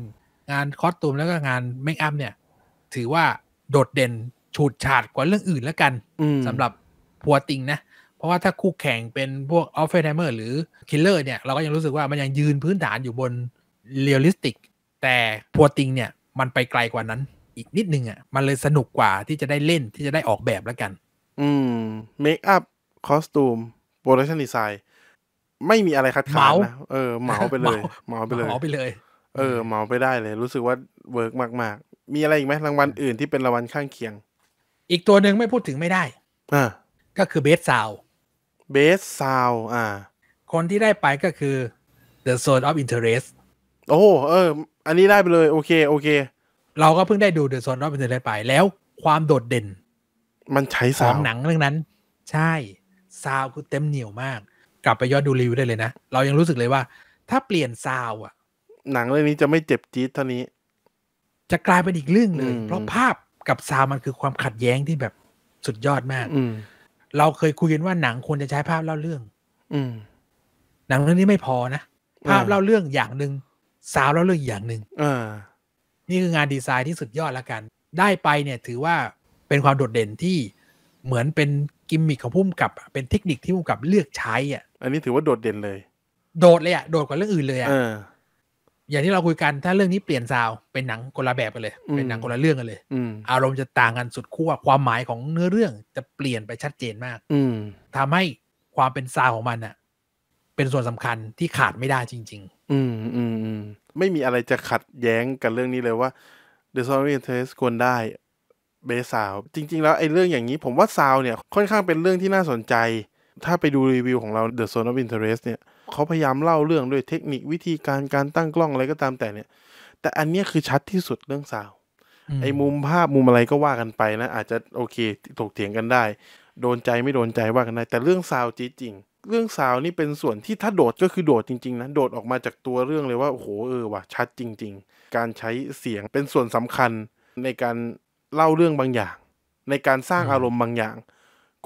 งานคอสตูมแล้วก็งานเมคอัพเนี่ย ถือว่าโดดเด่นฉูดฉาดกว่าเรื่องอื่นแล้วกันสำหรับพัวติงนะเพราะว่าถ้าคู่แข่งเป็นพวกออฟเฟนไฮเมอร์หรือคิลเลอร์เนี่ย เราก็ยังรู้สึกว่ามันยังยืนพื้นฐานอยู่บนเรียลลิสติกแต่พัวติงเนี่ย มันไปไกลกว่านั้น อีกนิดนึงอะ่ะ มันเลยสนุกกว่าที่จะได้เล่นที่จะได้ออกแบบแล้วกัน อืมเมคอัพคอสตูมโปรดักชันดีไซน์ไม่มีอะไรคัดค้านนะเออเหมาไปเลยเหมาไปเลยเหมาไปเลย เออเหมาไปได้เลย รู้สึกว่าเวิร์กมาก ๆ มีอะไรอีกไหมรางวัลอื่นที่เป็นรางวัลข้างเคียง อีกตัวหนึ่งไม่พูดถึงไม่ได้อ่าก็คือเบสซาวเบสซาวอ่า คนที่ได้ไปก็คือ The Zone of Interest โอ้เออ อันนี้ได้ไปเลย โอเคโอเค เราก็เพิ่งได้ดู The Zone of Interest ไป แล้วความโดดเด่น มันใช้สาวหนังเรื่องนั้น ใช่ซาวคือเต็มเหนียวมาก กลับไปย้อนดูรีวิวได้เลยนะ เรายังรู้สึกเลยว่า ถ้าเปลี่ยนซาวอะหนังเรื่องนี้จะไม่เจ็บจี๊ดเท่านี้ จะกลายเป็นอีกเรื่องเลย เพราะภาพกับซาวมันคือความขัดแย้งที่แบบสุดยอดมากเราเคยคุยกันว่าหนังควรจะใช้ภาพเล่าเรื่อง อืม หนังเรื่องนี้ไม่พอนะ ภาพเล่าเรื่องอย่างหนึ่งสาวเล่าเรื่องออย่างหนึ่ง นี่คืองานดีไซน์ที่สุดยอดละกัน ได้ไปเนี่ย ถือว่าเป็นความโดดเด่นที่เหมือนเป็นกิมมิคของพุ่มกับเป็นเทคนิคที่พุ่มกับเลือกใช้อ่ะ อันนี้ถือว่าโดดเด่นเลย โดดเลยอ่ะโดดกว่าเรื่องอื่นเลยอ่ะอย่างที่เราคุยกันถ้าเรื่องนี้เปลี่ยนซาวเป็นหนังคนละแบบกันเลย เป็นหนังคนละเรื่องกันเลย อารมณ์จะต่างกันสุดขั้วความหมายของเนื้อเรื่องจะเปลี่ยนไปชัดเจนมาก อืทำให้ความเป็นซาวของมันอะเป็นส่วนสำคัญที่ขาดไม่ได้จริง ๆ อืมอืมอืมไม่มีอะไรจะขัดแย้งกันเรื่องนี้เลยว่า The s อ o r y t e s t ควรได้เบสซาวจริง ๆ แล้วไอ้เรื่องอย่างนี้ผมว่าซาวเนี่ย ค่อนข้างเป็นเรื่องที่น่าสนใจ ถ้าไปดูรีวิวของเรา The ะ o ซนอ f Interest เนี่ยเขาพยายามเล่าเรื่อง ด้วยเทคนิควิธีการ การตั้งกล้องอะไรก็ตามแต่เนี่ย แต่อันนี้คือชัดที่สุดเรื่องสาวไอ้มุมภาพมุมอะไร ก็ว่ากันไปนะอาจจะโอเคถกเถียงกันได้ โดนใจไม่โดนใจว่ากันได้แต่เรื่องสาวจริงเรื่องสาวนี่เป็นส่วนที่ถ้าโดดก็คือโดดจริงๆนะโดดออกมาจากตัวเรื่องเลยว่าโอ้โหเออว่ะชัดจริง ๆ การใช้เสียงเป็นส่วนสำคัญในการเล่าเรื่องบางอย่าง ในการสร้างอารมณ์บางอย่าง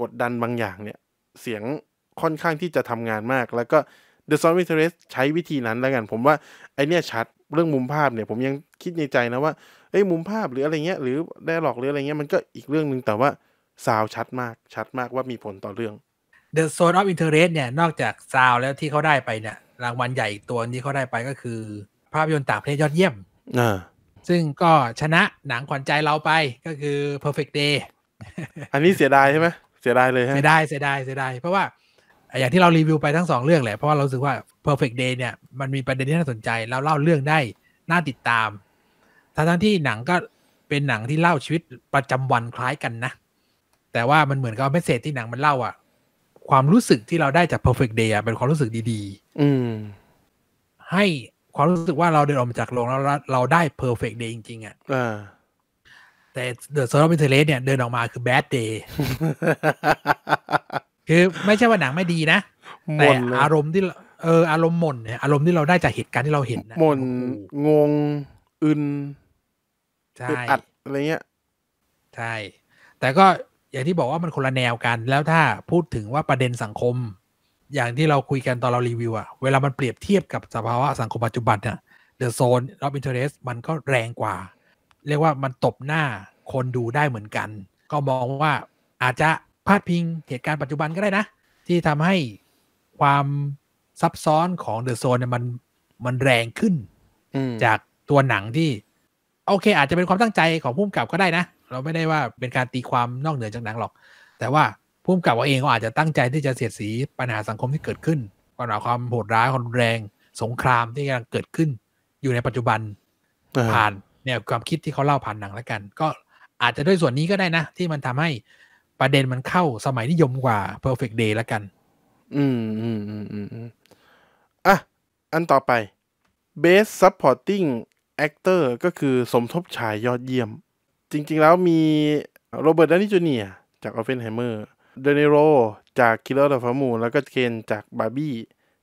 กดดันบางอย่างเนี่ย เสียงค่อนข้างที่จะทำงานมากแล้วก็เดอะซอนวิเทเรสใช้วิธีนั้นแล้วกัน ผมว่าไอเนี้ยชัดเรื่องมุมภาพเนี่ยผมยังคิดในใจนะว่าเอ้ยมุมภาพหรืออะไรเงี้ยหรือได้หลอกหรืออะไรเงี้ยมันก็อีกเรื่องหนึ่งแต่ว่า ซาวชัดมากชัดมากว่ามีผลต่อเรื่อง The Zone of Interest เนี่ย นอกจากซาวแล้วที่เขาได้ไปเนี่ย รางวัลใหญ่ตัวนี้เขาได้ไปก็คือ ภาพยนตร์ต่างประเทศยอดเยี่ยมอ่าซึ่งก็ชนะหนังขวัญใจเราไปก็คือ Perfect Day อันนี้เสียดายใช่ไหมเสียดายเลยฮะเสียดายเสียดายเสียดายเพราะว่าอย่างที่เรารีวิวไปทั้งสองเรื่องแหละ เพราะว่าเราสึกว่า perfect day เนี่ยมันมีประเด็นที่น่าสนใจเราเล่าเรื่องได้น่าติดตามทั้งที่หนังก็เป็นหนังที่เล่าชีวิตประจำวันคล้ายกันนะแต่ว่ามันเหมือนกับเมสเซจที่หนังมันเล่าอะความรู้สึกที่เราได้จาก perfect day เป็นความรู้สึกดีๆอืมให้ความรู้สึกว่าเราเดินออกมาจากโรงแล้วเราได้ perfect day จริง ๆอะแต่ The s o ซ l าร i มิเ r เ s สเนี่ยเดินออกมาคือ bad day คือไม่ใช่ว่าหนังไม่ดีนะ แต่ อารมณ์ที่เอออารมณ์หม่นเนี่ยอารมณ์ที่เราได้จากเหตุการณ์ที่เราเห็นหม่นงงอึนใช่อัด อะไรเงี้ย ใช่ แต่ก็อย่างที่บอกว่ามันคนละแนวกัน แล้วถ้าพูดถึงว่าประเด็นสังคม อย่างที่เราคุยกันตอนเรารีวิวอะเวลามันเปรียบเทียบกับสภาวะสังคมปัจจุบันเนี่ยเดอะโซนรอบอินเทอร์เนมันก็แรงกว่า เรียกว่ามันตบหน้าคนดูได้เหมือนกัน ก็มองว่าอาจจะพาดพิงเหตุการณ์ปัจจุบัน ก็ได้นะ ที่ทำให้ความซับซ้อนของเดอะโซนเนี่ยมันมันแรงขึ้นจากตัวหนังที่โอเค อาจจะเป็นความตั้งใจของผู้กำกับก็ได้นะ เราไม่ได้ว่าเป็นการตีความนอกเหนือจากหนังหรอก แต่ว่าผู้กำกับเองก็อาจจะตั้งใจที่จะเสียดสีปัญหาสังคมที่เกิดขึ้นปัญหาความโหดร้ายความแรง สงครามที่กำลังเกิดขึ้น อยู่ในปัจจุบันผ่านแนวความคิดที่เขาเล่าผ่านหนังแล้วกัน ก็อาจจะด้วยส่วนนี้ก็ได้นะที่มันทำให้ประเด็นมันเข้าสมัยนิยมกว่า perfect day ละกัน อืม อืม อืม อืม อ่ะ อันต่อไป best supporting actor ก็คือสมทบชายยอดเยี่ยม จริง ๆ แล้วมีโรเบิร์ตดานิจูเนียจากออฟเฟนไฮเมอร์ เดเนโรจากคิลเลอร์เดอะฟามูแล้วก็เคนจากบาร์บี้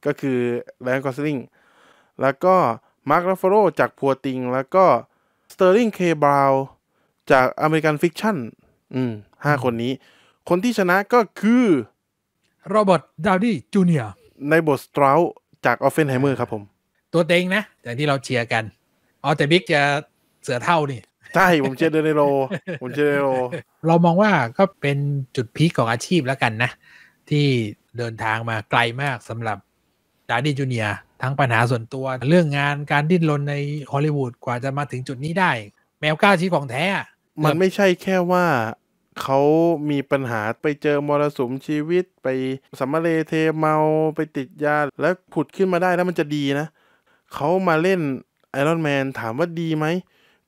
ก็คือแลงกอสลิงแล้วก็มาร์คลาฟโรจากพัวติงแล้วก็สเตอร์ลิง เคบราวจากอเมริกันฟิกชั่นอืมห้าคนนี้ คนที่ชนะก็คือ โรเบิร์ตดาวดี้จูเนียในบทสตราวจาก ออฟเฟนไฮเมอร์ ครับ ผม ตัวเต็งนะอย่างที่เราเชียร์กันอ๋อแต่ บิ๊กจะเสือเท่านี่ ใช่ ผม เชียร์เดนโร ผม เชียร์เดนโร เรามองว่าก็เป็นจุดพีคของอาชีพแล้วกันนะ ที่เดินทางมา ไกลมากสำหรับดาร์ดี้จูเนียทั้งปัญหาส่วนตัว เรื่องงานการดิ้นรนในฮอลลีวูดกว่าจะมาถึงจุดนี้ได้ แมวก้าชีของแท้มันไม่ใช่แค่ว่าเขามีปัญหาไปเจอมรสุมชีวิต ไปสัมมาเลเทเมา ไปติดยาแล้วผุดขึ้นมาได้แล้วมันจะดีนะเขามาเล่นไอรอนแมนถามว่าดีไหม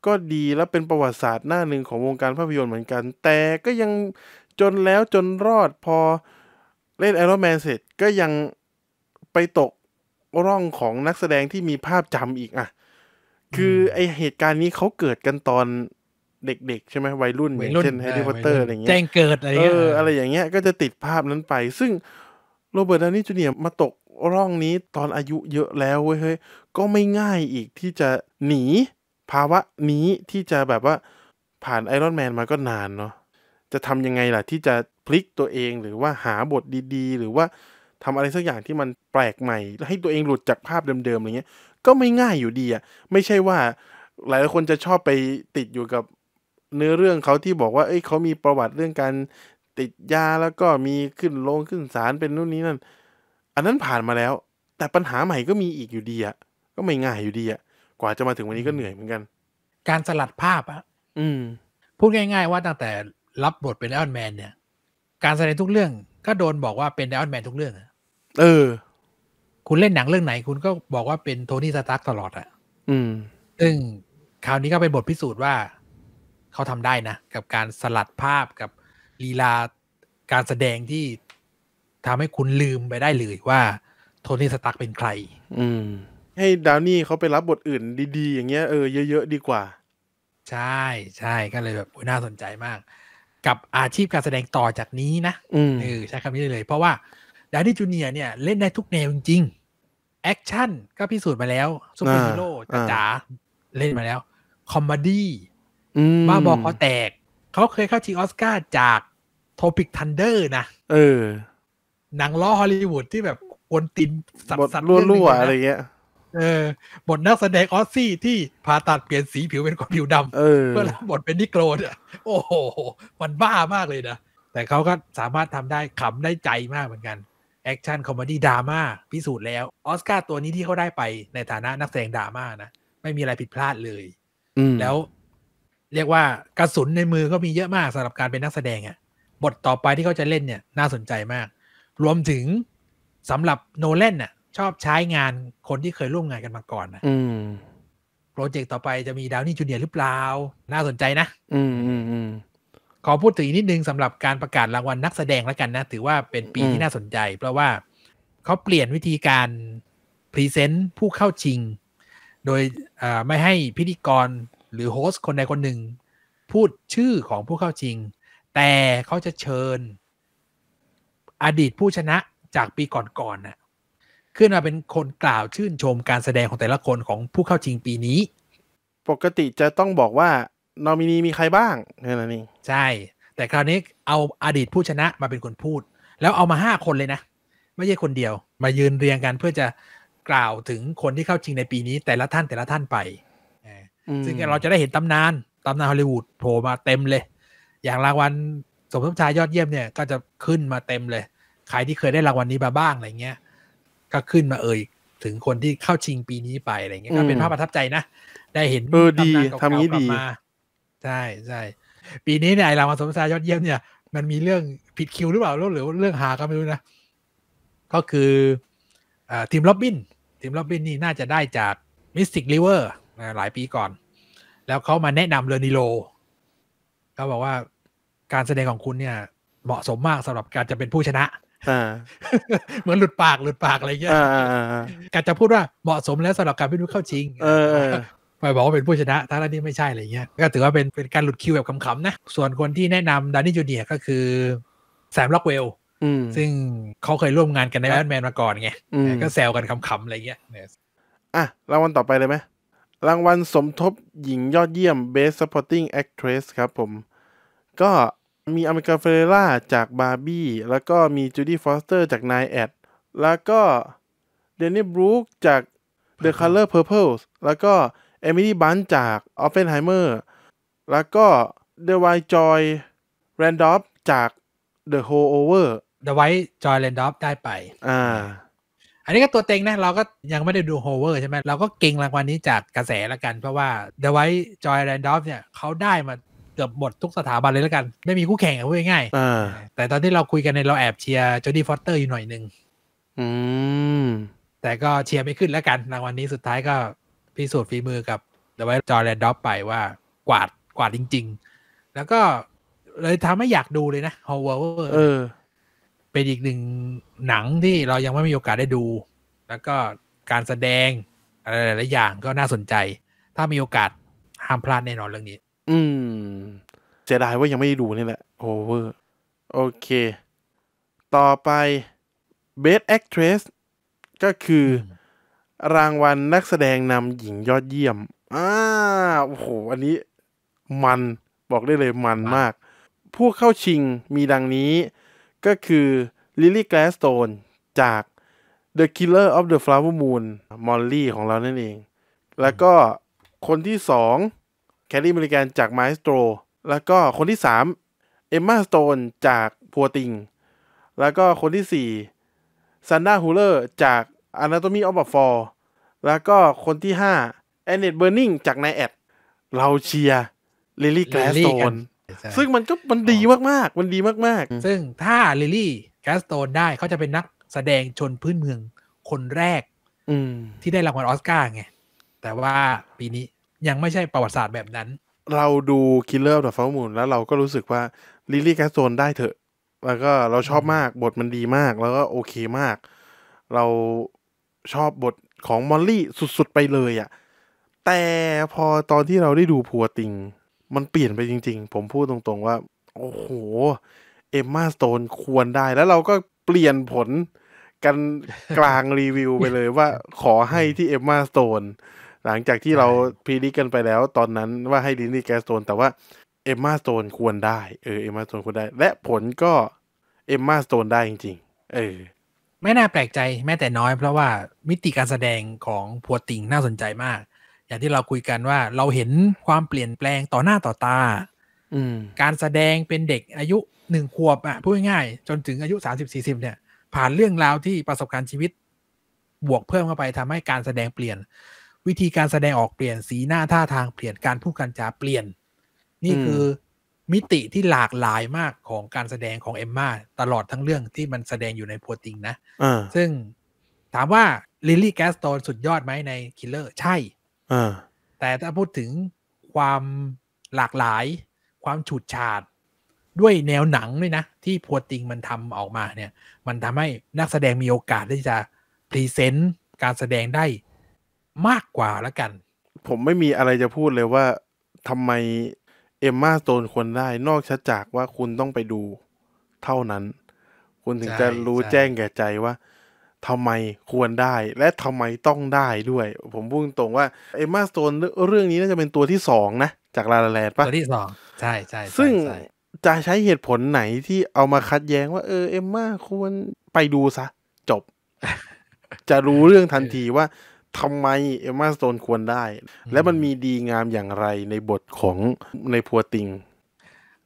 ก็ดีแล้วเป็นประวัติศาสตร์หน้าหนึ่งของวงการภาพยนตร์เหมือนกัน แต่ก็ยังจนแล้วจนรอดพอเล่นไอรอนแมนเสร็จ ก็ยังไปตกร่องของนักแสดงที่มีภาพจำอีกอ่ะ คือไอเหตุการณ์นี้เขาเกิดกันตอนเด็กๆ ใช่ไหมวัยรุ่นอย่างเช่นแฮร์รี่พอตเตอร์อะไรเงี้ยแจ้งเกิดอะไรเงีอออะไรอย่างเงี้ยก็จะติดภาพนั้นไป ซึ่ง โรเบิร์ตดาวนี่จูเนียร์มาตกร่องนี้ตอนอายุเยอะแล้วเว้ยเฮ้ยก็ไม่ง่ายอีกที่จะหนีภาวะนี้ที่จะแบบว่าผ่านไอรอนแมนมาก็นานเนาะจะทำยังไงล่ะ ที่จะพลิกตัวเองหรือว่าหาบทดี ๆ หรือว่าทำอะไรสักอย่างที่มันแปลกใหม่ให้ตัวเองหลุดจากภาพเดิมๆอะไรเงี้ยก็ไม่ง่ายอยู่ดีอ่ะไม่ใช่ว่า หลายคนจะชอบไปติดอยู่กับเนื้อเรื่องเขาที่บอกว่า เอ้ย เขามีประวัติเรื่องการติดยาแล้วก็มีขึ้นลง ขึ้นศาลเป็นนู่นนี้นั่น อันนั้นผ่านมาแล้ว แต่ปัญหาใหม่ก็มีอีกอยู่ดีอะก็ไม่ง่ายอยู่ดีอะกว่าจะมาถึงวันนี้ก็เหนื่อยเหมือนกัน การสลัดภาพอะอืมพูดง่าย ๆ ว่าตั้งแต่รับบทเป็นไอออนแมนเนี่ย การแสดงทุกเรื่องก็โดนบอกว่าเป็นไอออนแมนทุกเรื่องเออ คุณเล่นหนังเรื่องไหน คุณก็บอกว่าเป็นโทนี่สตาร์ตลอดอะอืมซึ่งคราวนี้ก็เป็นบทพิสูจน์ว่าเขาทำได้นะกับการสลัดภาพกับลีลาการแสดงที่ทำให้คุณลืมไปได้เลยว่า โทนี่สตักเป็นใคร อืมให้ดาวนี่เขาไปรับบทอื่นดีๆ อย่างเงี้ย เออเยอะๆดีกว่า ใช่ใช่ก็เลยแบบน่าสนใจมากกับอาชีพการแสดงต่อจากนี้นะ อือใช้คำนี้เลย เพราะว่าดาวนี่จูเนียเนี่ยเล่นได้ทุกแนวจริงๆ แอคชั่นก็พิสูจน์มาแล้วซูเปอร์ฮีโร่จ๋าเล่นมาแล้วคอมเมดี้บ้าบอกเขาแตก เขาเคยเข้าชิงออสการ์จากโทปิกทันเดอร์นะ เออ หนังล้อฮอลลีวูดที่แบบควนตินสับสับรั่วๆอะไรเงี้ยเออ บทนักแสดงออสซี่ที่ผ่าตัดเปลี่ยนสีผิว เป็นคนผิวดำเพื่อรับบทเป็นนิโกรเน่โอ้โห มันบ้ามากเลยนะ แต่เขาก็สามารถทำได้ขำได้ใจมากเหมือนกัน แอคชั่นคอมเมดี้ดราม่าพิสูจน์แล้ว ออสการ์ตัวนี้ที่เขาได้ไปในฐานะนักแสดงดราม่านะไม่มีอะไรผิดพลาดเลยแล้วเรียกว่ากระสุนในมือก็มีเยอะมากสำหรับการเป็นนักแสดงอะ่ะ บทต่อไปที่เขาจะเล่นเนี่ย น่าสนใจมาก รวมถึงสำหรับโนเลนน่ะชอบใช้งานคนที่เคยร่วมงานกันมาก่อนนะโปรเจกต์ต่อไปจะมีดาวนี่จูเนียร์หรือเปล่าน่าสนใจนะ อืมอืมอืมขอพูดถึงนิดนึงสำหรับการประกาศรางวัลนักแสดงแล้วกันนะ ถือว่าเป็นปีที่น่าสนใจเพราะว่าเขาเปลี่ยนวิธีการพรีเซนต์ผู้เข้าชิงโดยไม่ให้พิธีกรหรือโฮสต์คนใดคนหนึ่ง พูดชื่อของผู้เข้าชิง แต่เขาจะเชิญ อดีตผู้ชนะจากปีก่อนๆน่ะขึ้นมาเป็นคนกล่าวชื่นชมการแสดงของแต่ละคนของผู้เข้าชิงปีนี้ ปกติจะต้องบอกว่านอมินีมีใครบ้างนี่นั้นเองใช่ แต่คราวนี้เอาอดีตผู้ชนะมาเป็นคนพูด แล้วเอามาห้าคนเลยนะ ไม่ใช่คนเดียว มายืนเรียงกันเพื่อจะกล่าวถึงคนที่เข้าชิงในปีนี้ แต่ละท่านแต่ละท่านไปซึ่งเราจะได้เห็นตำนานตำนานฮอลลีวูดโผล่มาเต็มเลย อย่างรางวัลสมทบชายยอดเยี่ยมเนี่ยก็จะขึ้นมาเต็มเลย ใครที่เคยได้รางวัลนนี้มาบ้างอะไรเงี้ย ก็ขึ้นมาเอ่ย ถึงคนที่เข้าชิงปีนี้ไปอะไรเงี้ย ก็เป็นภาพประทับใจนะ ได้เห็นเออดีทำนี้ดีใช่ใช่ปีนี้เนี่ยรางวัลสมทบชายยอดเยี่ยมเนี่ย มันมีเรื่องผิดคิวหรือเปล่าหรือเรื่องหาก็ไม่รู้นะ ก็คือทีมล็อบบิน ทีมล็อบบินนี่น่าจะได้จากมิสติกลิเวอร์หลายปีก่อน แล้วเขามาแนะนำเรนิโลเขาบอกว่าการแสดงของคุณเนี่ย เหมาะสมมากสำหรับการจะเป็นผู้ชนะเหมือนหลุดปากหลุดปากอะไรเงี้ยการจะพูดว่าเหมาะสมแล้วสำหรับการเป็นผู้เข้าชิงไปบอกว่าเป็นผู้ชนะทั้งนี้ไม่ใช่อะไรเงี้ยก็ ถือว่าเป็นเป็นการหลุดคิวแบบขำๆนะ ส่วนคนที่แนะนำดานี่จูเนียก็คือแซมล็อกเวลซึ่งเขาเคยร่วมงานกันในแบทแมนมาก่อนไงก็แซวกันขำๆอะไรเงี้ยอ่ะรางวัลต่อไปเลยไหมรางวัลสมทบหญิงยอดเยี่ยม Best Supporting Actress ครับผม ก็มีอเมริกาเฟเรล่าจากบาร์บี้แล้วก็มีจูดี้ฟอสเตอร์จากนายแอดแล้วก็เดนนี่บรูคจาก The Color Purple แล้วก็เอมิลี่บันจากออฟเฟนไฮเมอร์แล้วก็เดวายจอยแรนดอฟจาก The h o l e Over เดวายจอยแรนดอฟได้ไปอ่าอันนี้ก็ตัวเต็งนะเราก็ยังไม่ได้ดูโฮเวอร์ใช่ไหมเราก็เก่งรางวัลนี้จากกระแสแล้วกัน เพราะว่าเดวายจอยแรนดอฟเนี่ยเขาได้มาเกือบหมดทุกสถาบันเลยแล้วกัน ไม่มีคู่แข่งเอาง่ายแต่ตอนที่เราคุยกันในเราแอบเชียร์จอดี้ฟอสเตอร์อยู่หน่อยนึงแต่ก็เชียร์ไม่ขึ้นแล้วกันรางวัลนี้สุดท้ายก็พิสูจน์ฝีมือกับเดวายจอยแรนดอฟไปว่ากวาดกวาดจริง ๆ แล้วก็ เลยทำให้อยากดูเลยนะโฮเวอร์เป็นอีกหนึ่งหนังที่เรายังไม่มีโอกาสได้ดู แล้วก็การแสดงอะไรหลายอย่างก็น่าสนใจ ถ้ามีโอกาสห้ามพลาดแน่นอนเรื่องนี้ อืมเสียดายว่ายังไม่ได้ดูนี่แหละโอเวอร์โอเค ต่อไป Best Actress ก็คือ รางวัลนักแสดงนำหญิงยอดเยี่ยมอ่าโอ้โหอันนี้มันบอกได้เลยมันมากผู้เข้าชิงมีดังนี้ก็คือลิลลี่แกลสโตนจาก The Killer of the Flower Moon มอลลี่ของเรานั่นเอง แล้วก็คนที่สองแคลรี่มริการจากไมสโตรแล้วก็คนที่สามเอมมาสโตนจากพัวติงแล้วก็คนที่สี่ซันดาฮูเลอร์จาก Anatomy of a Fall แล้วก็คนที่ห้าแอนเนตเบอร์นิงจากนายแอดเราเชียร์ลิลลี่แกลสโตนซึ่งมันก็มันดีมากมากมันดีมากมากซึ่งถ้าลิลี่แคสโตนได้เขาจะเป็นนักแสดงชนพื้นเมือง คนแรก อืที่ได้รางวัลออสการ์ไง แต่ว่าปีนี้ยังไม่ใช่ประวัติศาสตร์แบบนั้น เราดูคิลเลอร์ดอฟฟอร์มูลแล้วเราก็รู้สึกว่าลิลี่แคสโตนได้เถอะ แล้วก็เราชอบมากบทมันดีมากแล้วก็โอเคมาก เราชอบบทของมอลลี่สุดๆ ไปเลยอะ่ะ แต่พอตอนที่เราได้ดูพัวติงมันเปลี่ยนไปจริงๆ ผมพูดตรงๆว่า โอ้โห เอมมาสโตนควรได้ แล้วเราก็เปลี่ยนผลกันกลางรีวิวไปเลยว่าขอให้ที่เอมมาสโตน หลังจากที่เราพีดิกันไปแล้ว ตอนนั้นว่าให้ดินนี่แกสโตนแต่ว่าเอมมาสโตนควรได้ เออ เอมมาสโตนควรได้ และผลก็เอมมาสโตนได้จริงๆ เออ ไม่น่าแปลกใจ แม้แต่น้อยเพราะว่ามิติการแสดงของพัวติงน่าสนใจมากอย่างที่เราคุยกันว่าเราเห็นความเปลี่ยนแปลงต่อหน้าต่อตา การแสดงเป็นเด็กอายุหนึ่งขวบอ่ะ พูดง่ายๆจนถึงอายุสามสิบสี่สิบเนี่ยผ่านเรื่องราวที่ประสบการณ์ชีวิตบวกเพิ่มเข้าไปทำให้การแสดงเปลี่ยน วิธีการแสดงออกเปลี่ยนสีหน้าท่าทางเปลี่ยนการพูดการจาเปลี่ยน นี่คือมิติที่หลากหลายมากของการแสดงของเอมมาตลอดทั้งเรื่องที่มันแสดงอยู่ในพัวติงนะซึ่งถามว่าลิลลี่แกสโตนสุดยอดไหมในคิลเลอร์ใช่แต่ถ้าพูดถึงความหลากหลาย ความฉูดฉาดด้วยแนวหนังด้วยนะ ที่พัวติงมันทำออกมาเนี่ย มันทำให้นักแสดงมีโอกาสที่จะ พรีเซนต์การแสดงได้มากกว่าละกัน ผมไม่มีอะไรจะพูดเลยว่าทำไมเอมมาโตนควรได้นอกชัดจากว่าคุณต้องไปดูเท่านั้น คุณถึงจะรู้แจ้งแก่ใจว่าทำไมควรได้ และทำไมต้องได้ด้วย ผมพูดตรงว่าเอมมาสโตนเรื่องนี้น่าจะเป็นตัวที่สองนะ จากลาลาแลนด์ปะตัวที่สองใช่ใช่ซึ่ง จะใช้เหตุผลไหนที่เอามาคัดแย้ง ว่า เออเอมมาควรไปดูซะ จบ จะรู้เรื่องทันทีว่าทำไมเอมมาสโตนควรได้ และมันมีดีงามอย่างไรในบทของในพัวติง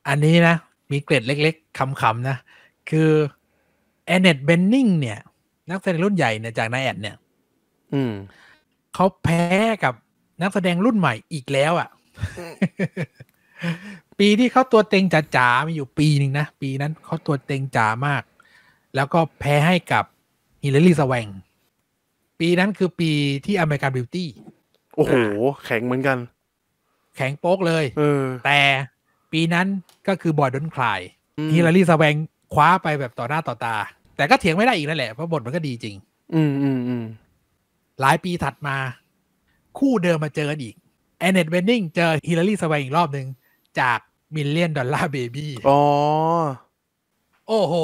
อันนี้นะมีเกร็ดเล็กๆคำๆนะคือแอนเนตเบนนิงเนี่ยนักแสดงรุ่นใหญ่เนี่ยจากนาแอดเนี่ยอืมเขาแพ้กับนักแสดงรุ่นใหม่อีกแล้วอะ่ะ ปีที่เขาตัวเต็งจ๋าๆมีอยู่ปีหนึ่งนะ ปีนั้นเขาตัวเต็งจ๋ามาก แล้วก็แพ้ให้กับฮิลลารีสแวง ปีนั้นคือปีที่อเมริกันบิวตี้ โอ้โห แข็งเหมือนกัน แข็งโป๊กเลยเออแต่ปีนั้นก็คือบอยดนคลาย ฮิลลารีสแวงคว้าไปแบบต่อหน้าต่อตาแต่ก็เถียงไม่ได้อีกนั่นแหละเพราะบทมันก็ดีจริง อืมอืมอืมหลายปีถัดมา คู่เดิมมาเจอกันอีก แอนเนตเวนนิงเจอฮิลลารีสวายอีกรอบหนึ่งจาก มิลเลียนดอลลาร์เบบี้อ๋อ โอ้โห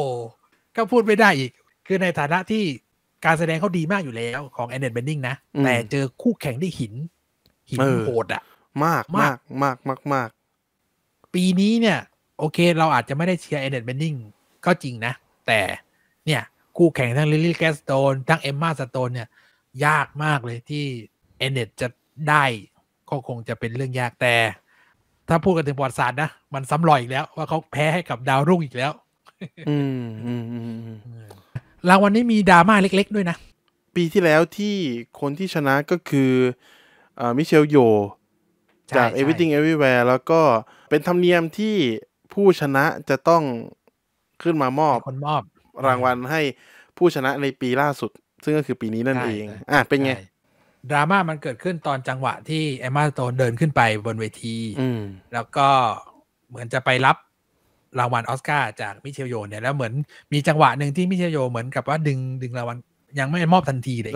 ก็พูดไม่ได้อีก คือในฐานะที่การแสดงเขาดีมากอยู่แล้วของแอนเนตเบนนิงนะ แต่เจอคู่แข่งที่หิน หินโหดอะมากมากมากมากมากปีนี้เนี่ย โอเคเราอาจจะไม่ได้เชียร์แอนเนตเบนนิงก็จริงนะแต่เนี่ย คู่แข่งทั้งลิลลี่แกสโตนทั้งเอมมาสโตนเนี่ย ยากมากเลยที่เอเนตจะได้ก็คงจะเป็นเรื่องยากแต่ ถ้าพูดกันถึงประวัติศาสตร์นะ มันซ้ำรอยอีกแล้วว่าเขาแพ้ให้กับดาวรุ่งอีกแล้วรางวัลนี้มีดราม่าเล็กๆ ด้วยนะ ปีที่แล้วที่คนที่ชนะก็คือมิเชลโยจาก Everything Everywhere แล้วก็เป็นธรรมเนียมที่ผู้ชนะจะต้องขึ้นมามอบคนมอบรางวัลให้ผู้ชนะในปีล่าสุด ซึ่งก็คือปีนี้นั่นเอง อ่ะเป็นไงดราม่ามันเกิดขึ้นตอนจังหวะที่เอมมาโตนเดินขึ้นไปบนเวทีแล้วก็เหมือนจะไปรับรางวัลออสการ์จากมิเชลโยเนี่ยแล้วเหมือนมีจังหวะหนึ่งที่มิเชลโยเหมือนกับว่าดึงดึงรางวัลยังไม่มอบทันทีเลย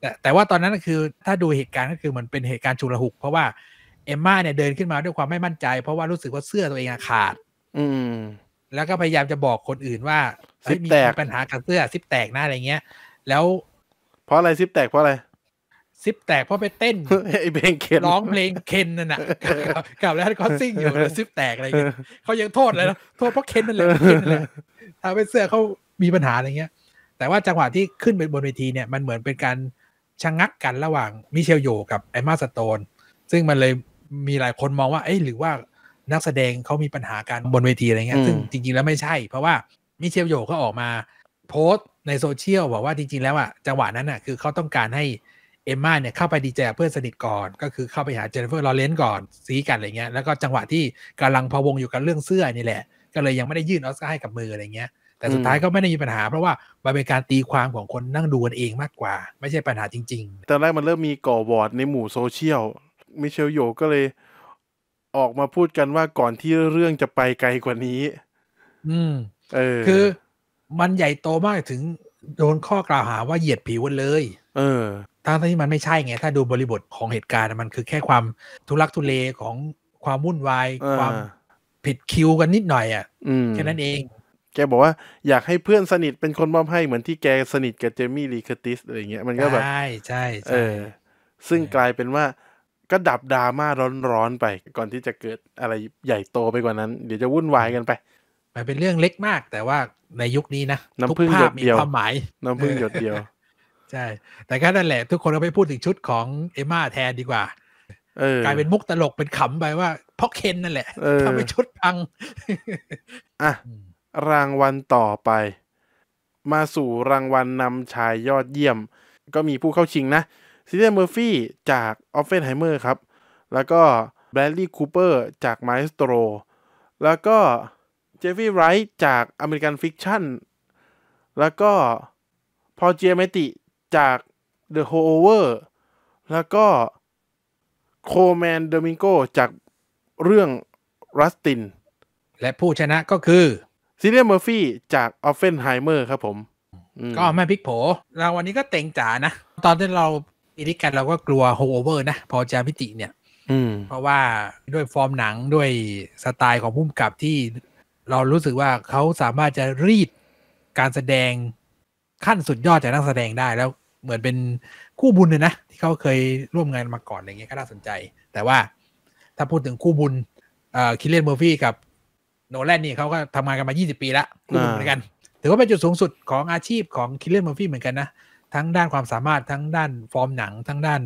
แต่แต่ว่าตอนนั้นคือถ้าดูเหตุการณ์ก็คือมันเป็นเหตุการณ์ชุลหุกเพราะว่าเอมมาเนี่ยเดินขึ้นมาด้วยความไม่มั่นใจเพราะว่ารู้สึกว่าเสื้อตัวเองขาด อืแล้วก็พยายามจะบอกคนอื่นว่าซิปแตกปัญหากับเสื้อซิปแตกนาอะไรเงี้ย แล้ว เพราะอะไรซิปแตกเพราะอะไร ซิปแตกเพราะไปเต้นไอเพลงเคนร้องเพลงเคนนั่นน่ะกับแล้วก็ซิ่งอยู่แล้วซิปแตกอะไรเงี้ยเขายังโทษเลยนะโทษเพราะเคนนั่นแหละเคนนั่นแหละทำให้เสื้อเขามีปัญหาอะไรเงี้ย แต่ว่าจังหวะที่ขึ้นไปบนเวทีเนี่ย มันเหมือนเป็นการชะงงักกันระหว่างมิเชลโยกับไอมาสโตน ซึ่งมันเลยมีหลายคนมองว่า เอ้หรือว่านักแสดงเขามีปัญหาการบนเวทีอะไรเงี้ย ซึ่งจริงๆแล้วไม่ใช่ เพราะว่ามิเชลโยก็ออกมาโพสต์ในโซเชียลบอกว่าจริง ๆแล้วอ่ะจังหวะนั้นอ่ะคือเขาต้องการให้เอมมาเนี่ยเข้าไปดีเจเพื่อนสนิทก่อน ก็คือเข้าไปหาเจนเฟอร์ลอเรนซ์ก่อนซีกันอะไรเงี้ย แล้วก็จังหวะที่กำลังพะวงอยู่กับเรื่องเสื้อนี่แหละ ก็เลยยังไม่ได้ยื่นออสการ์ให้กับมืออะไรเงี้ย แต่สุดท้ายก็ไม่ได้มีปัญหาเพราะว่ามันเป็นการตีความของคนนั่งดูกันเองมากกว่า ไม่ใช่ปัญหาจริงๆ ตอนแรกมันเริ่มมีก่อวอร์ดในหมู่โซเชียลมิเชลโยก็เลยออกมาพูดกันว่าก่อนที่เรื่องจะไปไกลกว่านี้ อืม เออคือมันใหญ่โตมากถึง โดนข้อกล่าวหาว่าเหยียดผิวเลย เออทั้งที่มันไม่ใช่ไงถ้าดูบริบทของเหตุการณ์มันคือแค่ความทุลักทุเลของความวุ่นวาย ความ ผิดคิวกันนิดหน่อยอ่ะแค่นั้นเองแกบอกว่า อยากให้เพื่อนสนิทเป็นคนมอบให้เหมือนที่แกสนิทกับเจมี่ลีคติสอะไรเงี้ยมันก็แบบใช่ใช่ใช่ซึ่งกลายเป็นว่าก็ดับดราม่าร้อนๆไป ก่อนที่จะเกิดอะไรใหญ่โตไปกว่านั้น เดี๋ยวจะวุ่นวายกันไปมันเป็นเรื่องเล็กมากแต่ว่าในยุคนี้นะทุกภาพมีความหมายน้ำพึ่งหยดเดียวใช่แต่ก็นั่นแหละทุกคนก็ไปพูดถึงชุดของเอม่าแทนดีกว่ากลายเป็นมุกตลกเป็นขำไปว่าเพราะเคนนั่นแหละทำให้ชุดพังอ่ะรางวัลต่อไป มาสู่รางวัลนนำชายยอดเยี่ยม ก็มีผู้เข้าชิงนะซีเรียเมอร์ฟี่จากออฟเฟนไฮเมอร์ครับ แล้วก็แบรดลีย์คูเปอร์ จากไมสโตร แล้วก็เจฟฟี่ไรท์ จากอเมริกันฟิกชั่นแล้วก็พอเจียเมติจากเดอะโฮเวอร์ แล้วก็โคแมนเดมิงโกจากเรื่องรัสติน และผู้ชนะก็คือซิเนียเมอร์ฟี่จากออฟเฟนไฮเมอร์ครับผม ก็แม่พิกโผเราวันนี้ก็เต็งจ๋านะ ตอนที่เราปีนี้กันเราก็กลัวโฮเวอร์นะพอจะมิติเนี่ยเพราะว่าด้วยฟอร์มหนังด้วยสไตล์ของพุ่มกับที่เรารู้สึกว่าเขาสามารถจะรีดการแสดงขั้นสุดยอดจากนักแสดงได้ แล้วเหมือนเป็นคู่บุญเลยนะ ที่เขาเคยร่วมงานมาก่อนอะไรเงี้ยก็น่าสนใจ แต่ว่าถ้าพูดถึงคู่บุญคิเลนเมอร์ฟี่กับโนแลนนี่เขาก็ทำงานกันมา 20 ปีละคู่บุญเหมือนกันถือว่าเป็นจุดสูงสุดของอาชีพของคิเลนเมอร์ฟี่เหมือนกันนะทั้งด้านความสามารถ ทั้งด้านฟอร์มหนัง ทั้งด้าน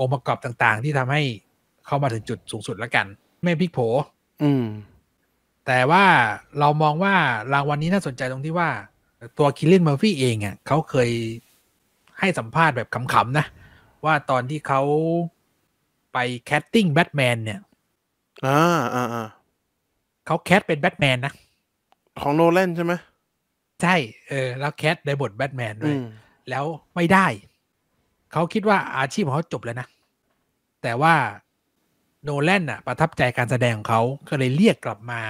องค์ประกอบต่าง ๆ ที่ทำให้เข้ามาถึงจุดสูงสุดแล้วกันไม่พลิกโผอืมแต่ว่าเรามองว่ารางวัลนนี้น่าสนใจตรงที่ว่า ตัวคิลเลนเมอร์ฟี่เองอ่ะเขาเคยให้สัมภาษณ์แบบขำๆ นะ ว่าตอนที่เขาไปแคสติ้งแบทแมนเนี่ย อ่าอ่าเขาแคสเป็นแบทแมนนะ ของโนแลนใช่ไหมใช่ เออแล้วแคสในบทแบทแมนด้วยแล้วไม่ได้ เขาคิดว่าอาชีพของเขาจบแล้วนะ แต่ว่าโนแลนน่ะ ประทับใจการแสดงของเขาก็เลยเรียกกลับมา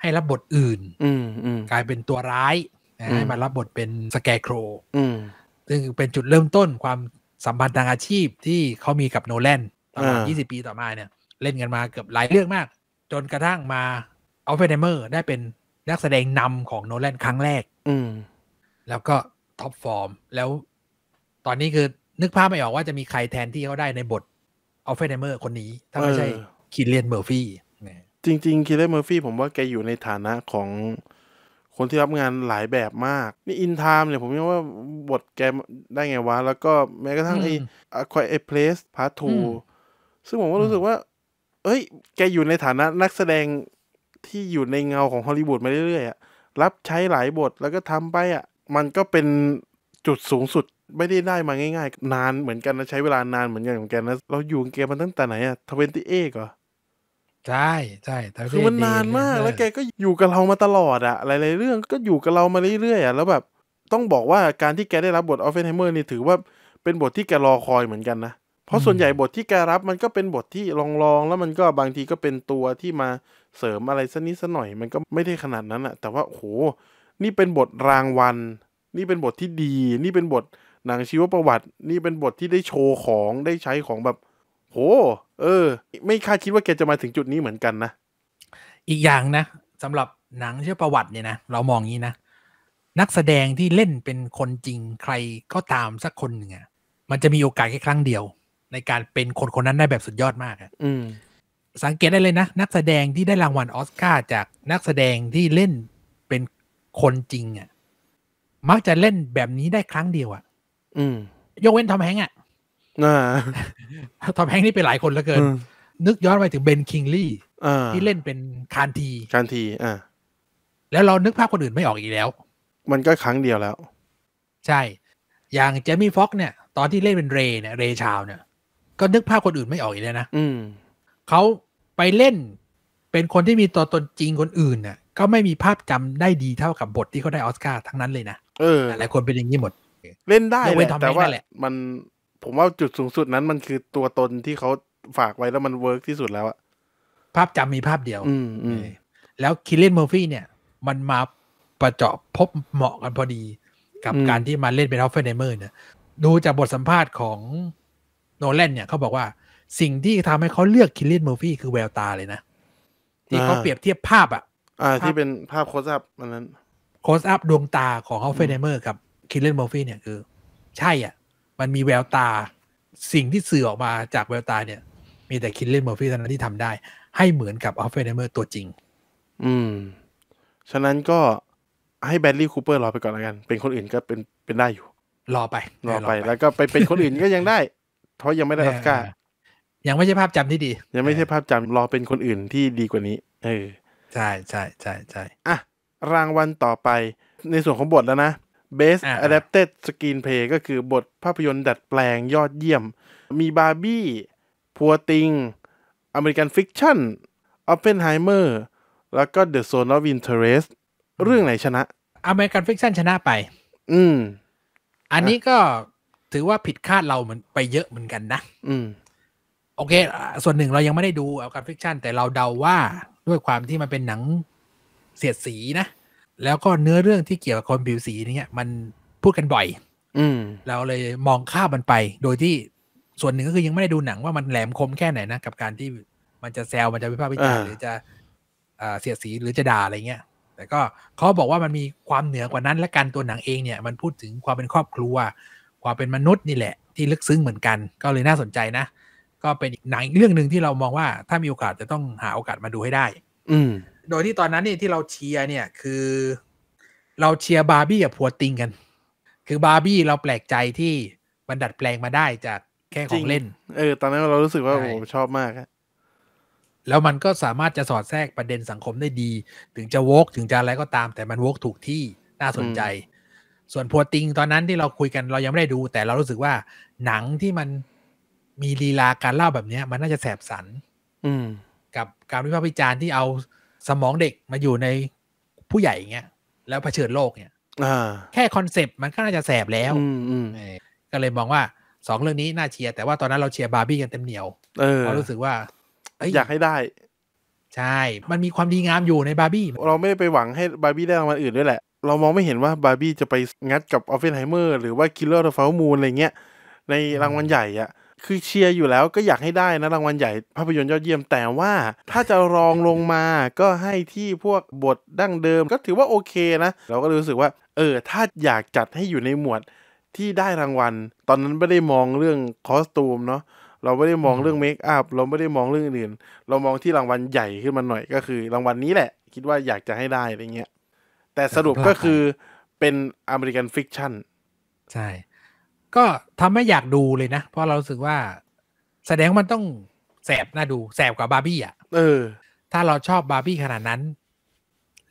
ให้รับบทอื่นกลายเป็นตัวร้ายให้มารับบทเป็นสแกโครซึ่งเป็นจุดเริ่มต้นความสัมพันธ์ทางอาชีพที่เขามีกับโนแลนตลอด 20 ปีต่อมาเนี่ย เล่นกันมาเกือบหลายเรื่องมาก จนกระทั่งมาอัลเฟนเมอร์ได้เป็นนักแสดงนำของโนแลน ครั้งแรกแล้วก็ท็อปฟอร์มแล้วตอนนี้คือนึกภาพไม่ออกว่าจะมีใครแทนที่เขาได้ในบทออฟเฟนไนเมอร์คนนี้ ถ้าไม่ใช่คิเลนเมอร์ฟี่จริง ๆคิเลนเมอร์ฟี่ผมว่าแกอยู่ในฐานะของคนที่รับงานหลายแบบมาก นี่อินไทม์เนี่ย ผมว่าบทแกได้ไงวะ แล้วก็แม้กระทั่งไอ้ควายเอเพลสพาร์ทูซึ่งผมก็รู้สึกว่า เอ้ย แกอยู่ในฐานะนักแสดงที่อยู่ในเงาของฮอลลีวูดมาเรื่อยๆรับใช้หลายบทแล้วก็ทำไปอ่ะมันก็เป็นจุดสูงสุดไม่ได้ได้มาง่ายๆ นานเหมือนกันนะใช้เวลานานเหมือนกันเหมือนกันนะเราอยู่เกมมันตั้งแต่ไหนอะทเวนตี้เอกเหรอใช่ใช่คือมันนานมาก แล้วแกก็อยู่กับเรามาตลอดอะหลายๆเรื่องก็อยู่กับเรามาเรื่อยๆอะแล้วแบบ ต้องบอกว่าการที่แกได้รับบทออฟเฟนไฮเมอร์นี่ถือว่าเป็นบทที่แกรอคอยเหมือนกันนะเพราะส่วนใหญ่บทที่แกรับ มันก็เป็นบทที่ลองๆแล้วมันก็บางทีก็เป็นตัวที่มาเสริมอะไรสักนิดสักหน่อย มันก็ไม่ได้ขนาดนั้นอะแต่ว่าโหนี่เป็นบทรางวัล นี่เป็นบทที่ดี นี่เป็นบทหนังชีวประวัติ นี่เป็นบทที่ได้โชว์ของได้ใช้ของแบบ โห เออ ไม่คาดคิดว่าแกจะมาถึงจุดนี้เหมือนกันนะอีกอย่างนะสำหรับหนังชีวประวัติเนี่ยนะเรามองงี้นะนักแสดงที่เล่นเป็นคนจริงใครก็ตามสักคนหนึ่งอะมันจะมีโอกาสแค่ครั้งเดียว ในการเป็นคนคนนั้นได้แบบสุดยอดมากอะสังเกตได้เลยนะ นักแสดงที่ได้รางวัลออสการ์จากนักแสดงที่เล่นคนจริงอะ่ะมักจะเล่นแบบนี้ได้ครั้งเดียวอะ่ะ อืม ยกเว้นทอมแฮงอะ่ะทอมแฮงนี่เป็นหลายคนแล้วเกิน นึกย้อนไปถึงเบนคิงลี่ที่เล่นเป็นคานที คานทีอ่าแล้วเรานึกภาพคนอื่นไม่ออกอีกแล้ว มันก็ครั้งเดียวแล้ว ใช่ อย่างเจมี่ฟ็อกเนี่ย ตอนที่เล่นเป็นเรเนี่ยเรชาวเนี่ยก็นึกภาพคนอื่นไม่ออกอีกเลยนะอืมเขาไปเล่น เป็นคนที่มีตัวตนจริงคนอื่นน่ะก็ไม่มีภาพจำได้ดีเท่ากับบทที่เขาได้ออสการ์ทั้งนั้นเลยนะเออหลายคนเป็นอย่างนี้หมด เล่นได้ แต่ว่ามันผมว่าจุดสูงสุดนั้น มันคือตัวตนที่เขาฝากไว้แล้วมันเวิร์กที่สุดแล้วอะภาพจำมีภาพเดียว อืมอแล้วคิลเลนเมอร์ฟี่เนี่ย มันมาประเจาะพบเหมาะกันพอดี กับการที่มาเล่นเป็นออฟเฟนเมอร์เนี่ยดูจากบทสัมภาษณ์ของโนแลนเนี่ย เขาบอกว่าสิ่งที่ทำให้เขาเลือกคิลเลนเมอร์ฟี่คือแววตาเลยนะที่เขาเปรียบเทียบภาพอะอ่า ที่เป็นภาพโคสอัพมันนั้น โคสอัพดวงตาของฮอฟเฟนไเมอร์กับคิลเลนมอร์ฟี่เนี่ยคือ ใช่อ่ะ มันมีแววตา สิ่งที่สื่อออกมาจากแววตาเนี่ย มีแต่คิลเลนมอร์ฟี่เท่านั้นที่ทำได้ ให้เหมือนกับฮอฟเฟนไเมอร์ตัวจริง อืม ฉะนั้นก็ ให้แบดลี่คูเปอร์รอไปก่อนแล้วกัน เป็นคนอื่นก็เป็นเป็นได้อยู่ รอไป รอไปแล้วก็ไปเป็นคนอื่นก็ยังได้เพราะยังไม่ได้ออสการ์ยังไม่ใช่ภาพจำที่ดี ยังไม่ใช่ภาพจำรอเป็นคนอื่นที่ดีกว่านี้ เออใช่ใช่ใช่ใช่อ่ะ รางวัลต่อไปในส่วนของบทแล้วนะ Best Adapted Screenplay ก็คือบทภาพยนตร์ ดัดแปลงยอดเยี่ยม มีบาร์บี้พัวติงอเมริกันฟิกชั่นออฟเฟนไฮเมอร์แล้วก็ The Zone of Interest เรื่องไหนชนะอเมริกันฟิกชั่นชนะไป อืม อันนี้ก็ถือว่าผิดคาดเราเหมือนไปเยอะเหมือนกันนะ อืม โอเค ส่วนหนึ่งเรายังไม่ได้ดูอเมริกันฟิกชั่นแต่เราเดาว่าด้วยความที่มันเป็นหนังเสียดสี นะ แล้วก็เนื้อเรื่องที่เกี่ยวกับคนผิวสีเนี่ยมันพูดกันบ่อย อืเราเลยมองข้ามมันไป โดยที่ส่วนหนึ่งก็คือยังไม่ได้ดูหนัง ว่ามันแหลมคมแค่ไหนนะกับการที่มันจะแซวมันจะวิพากษ์วิจารณ์หรือจะเสียดสีหรือจะด่าอะไรเงี้ย แต่ก็เขาบอกว่ามันมีความเหนือกว่านั้นและการตัวหนังเองเนี่ยมันพูดถึงความเป็นครอบครัวความเป็นมนุษย์นี่แหละ ที่ลึกซึ้งเหมือนกันก็เลยน่าสนใจนะก็เป็นหนังเรื่องหนึ่งที่เรามองว่าถ้ามีโอกาสจะต้องหาโอกาสมาดูให้ได้ อืโดยที่ตอนนั้นนี่ที่เราเชียร์เนี่ย คือ เราเชียร์บาร์บี้กับพัวติงกัน คือบาร์บี้เราแปลกใจที่มันดัดแปลงมาได้จากแค่ของเล่น เออ ตอนนั้นเรารู้สึกว่าผมชอบมากครแล้วมันก็สามารถจะสอดแทรกประเด็นสังคมได้ดี ถึงจะวกถึงจะอะไรก็ตาม แต่มันวกถูกที่น่าสนใจ ส่วนพัวติง ตอนนั้นที่เราคุยกันเรายังไม่ได้ดู แต่เรารู้สึกว่า หนังที่มันมีลีลาการเล่าแบบนี้มันน่าจะแสบสันกับการวิพากษ์วิจารณ์ที่เอาสมองเด็กมาอยู่ในผู้ใหญ่เงี้ย แล้วเผชิญโลกเนี่ยแค่คอนเซปต์มันก็น่าจะแสบแล้วก็เลยมองว่าสองเรื่องนี้น่าเชียร์แต่ว่าตอนนั้นเราเชียร์บาร์บี้กันเต็มเหนียวเรารู้สึกว่าอยากให้ได้ ใช่ มันมีความดีงามอยู่ในบาร์บี้เราไม่ได้ไปหวังให้บาร์บี้ได้รางวัลอื่นด้วยแหละ เรามองไม่เห็นว่าบาร์บี้จะไปงัดกับออฟเฟนไฮเมอร์หรือว่าคิลเลอร์เดอะฟาวมูนอะไรเงี้ยในรางวัลใหญ่อ่ะคือเชียร์อยู่แล้วก็อยากให้ได้นะรางวัลใหญ่ภาพยนตร์ยอดเยี่ยมแต่ว่าถ้าจะรองลงมาก็ให้ที่พวกบทดั้งเดิม ก็ถือว่าโอเคนะ เราก็รู้สึกว่าเออถ้าอยากจัดให้อยู่ในหมวดที่ได้รางวัล ตอนนั้นไม่ได้มองเรื่องคอสตูมเนาะเราไม่ได้มองเรื่องเมคอัพเราไม่ได้มองเรื่องอื่น เรามองที่รางวัลใหญ่ขึ้นมาหน่อยก็คือรางวัลนนี้แหละ คิดว่าอยากจะให้ได้อะไรเงี้ยแต่สรุปก็คือเป็นอเมริกันฟิกชั่นใช่ก็ทำให้อยากดูเลยนะ เพราะเราสึกว่า แสดงมันต้องแสบน่าดูแสบกว่าบาร์บี้อ่ะ เออ ถ้าเราชอบบาร์บี้ขนาดนั้น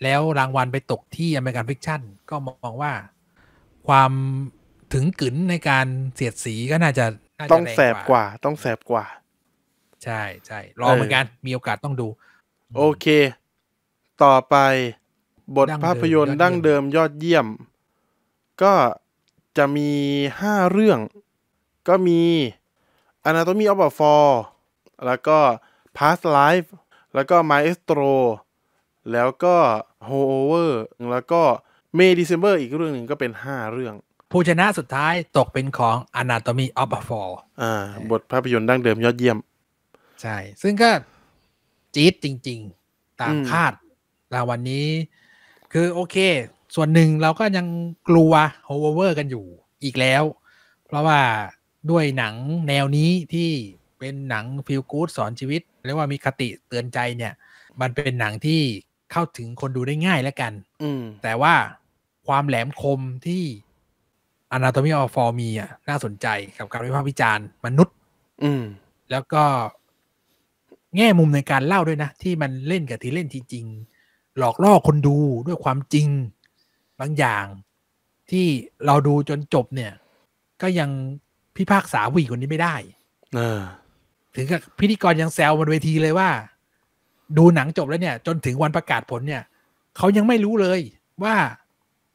แล้วรางวัลไปตกที่อเมริกันฟิกชั่นก็มองว่า ความถึงกึ๋นในการเสียดสีก็น่าจะต้องแสบกว่า ต้องแสบกว่า ใช่ใช่รอเหมือนกัน มีโอกาสต้องดู โอเค ต่อไปบทภาพยนตร์ดั้งเดิมยอดเยี่ยม ก็จะมี 5 เรื่องก็มี Anatomy of a Fall แล้วก็ Past Life แล้วก็ Maestro แล้วก็ h o v e r แล้วก็ May December อีกเรื่องหนึ่งก็เป็น 5 เรื่องผู้ชนะสุดท้ายตกเป็นของ Anatomy of a Fall อ่า บทภาพยนตร์ดั้งเดิมยอดเยี่ยม ใช่ ซึ่งก็จี๊ดจริง ๆตามคาดรางวัลนนี้ คือโอเคส่วนหนึ่งเราก็ยังกลัวโฮเวอร์กันอยู่อีกแล้ว เพราะว่าด้วยหนังแนวนี้ที่เป็นหนังฟิลกู๊ดสอนชีวิตเรียกว่ามีคติเตือนใจเนี่ย มันเป็นหนังที่เข้าถึงคนดูได้ง่ายแล้วกันแต่ว่าความแหลมคมที่นาโตม m ออฟฟอร์มีอ่ะ น่าสนใจกับการวิพากษ์วิจารณ์มนุษย์ อืแล้วก็แง่มุมในการเล่าด้วยนะ ที่มันเล่นกับที่เล่นที่จริง หลอกล่อคนดูด้วยความจริงบางอย่างที่เราดูจนจบเนี่ย ก็ยังพิพากษาวีกว่าคนนี้ไม่ได้ถึงกับพิธีกรยังแซวบนเวทีเลยว่า ดูหนังจบแล้วเนี่ย จนถึงวันประกาศผลเนี่ย เขายังไม่รู้เลยว่า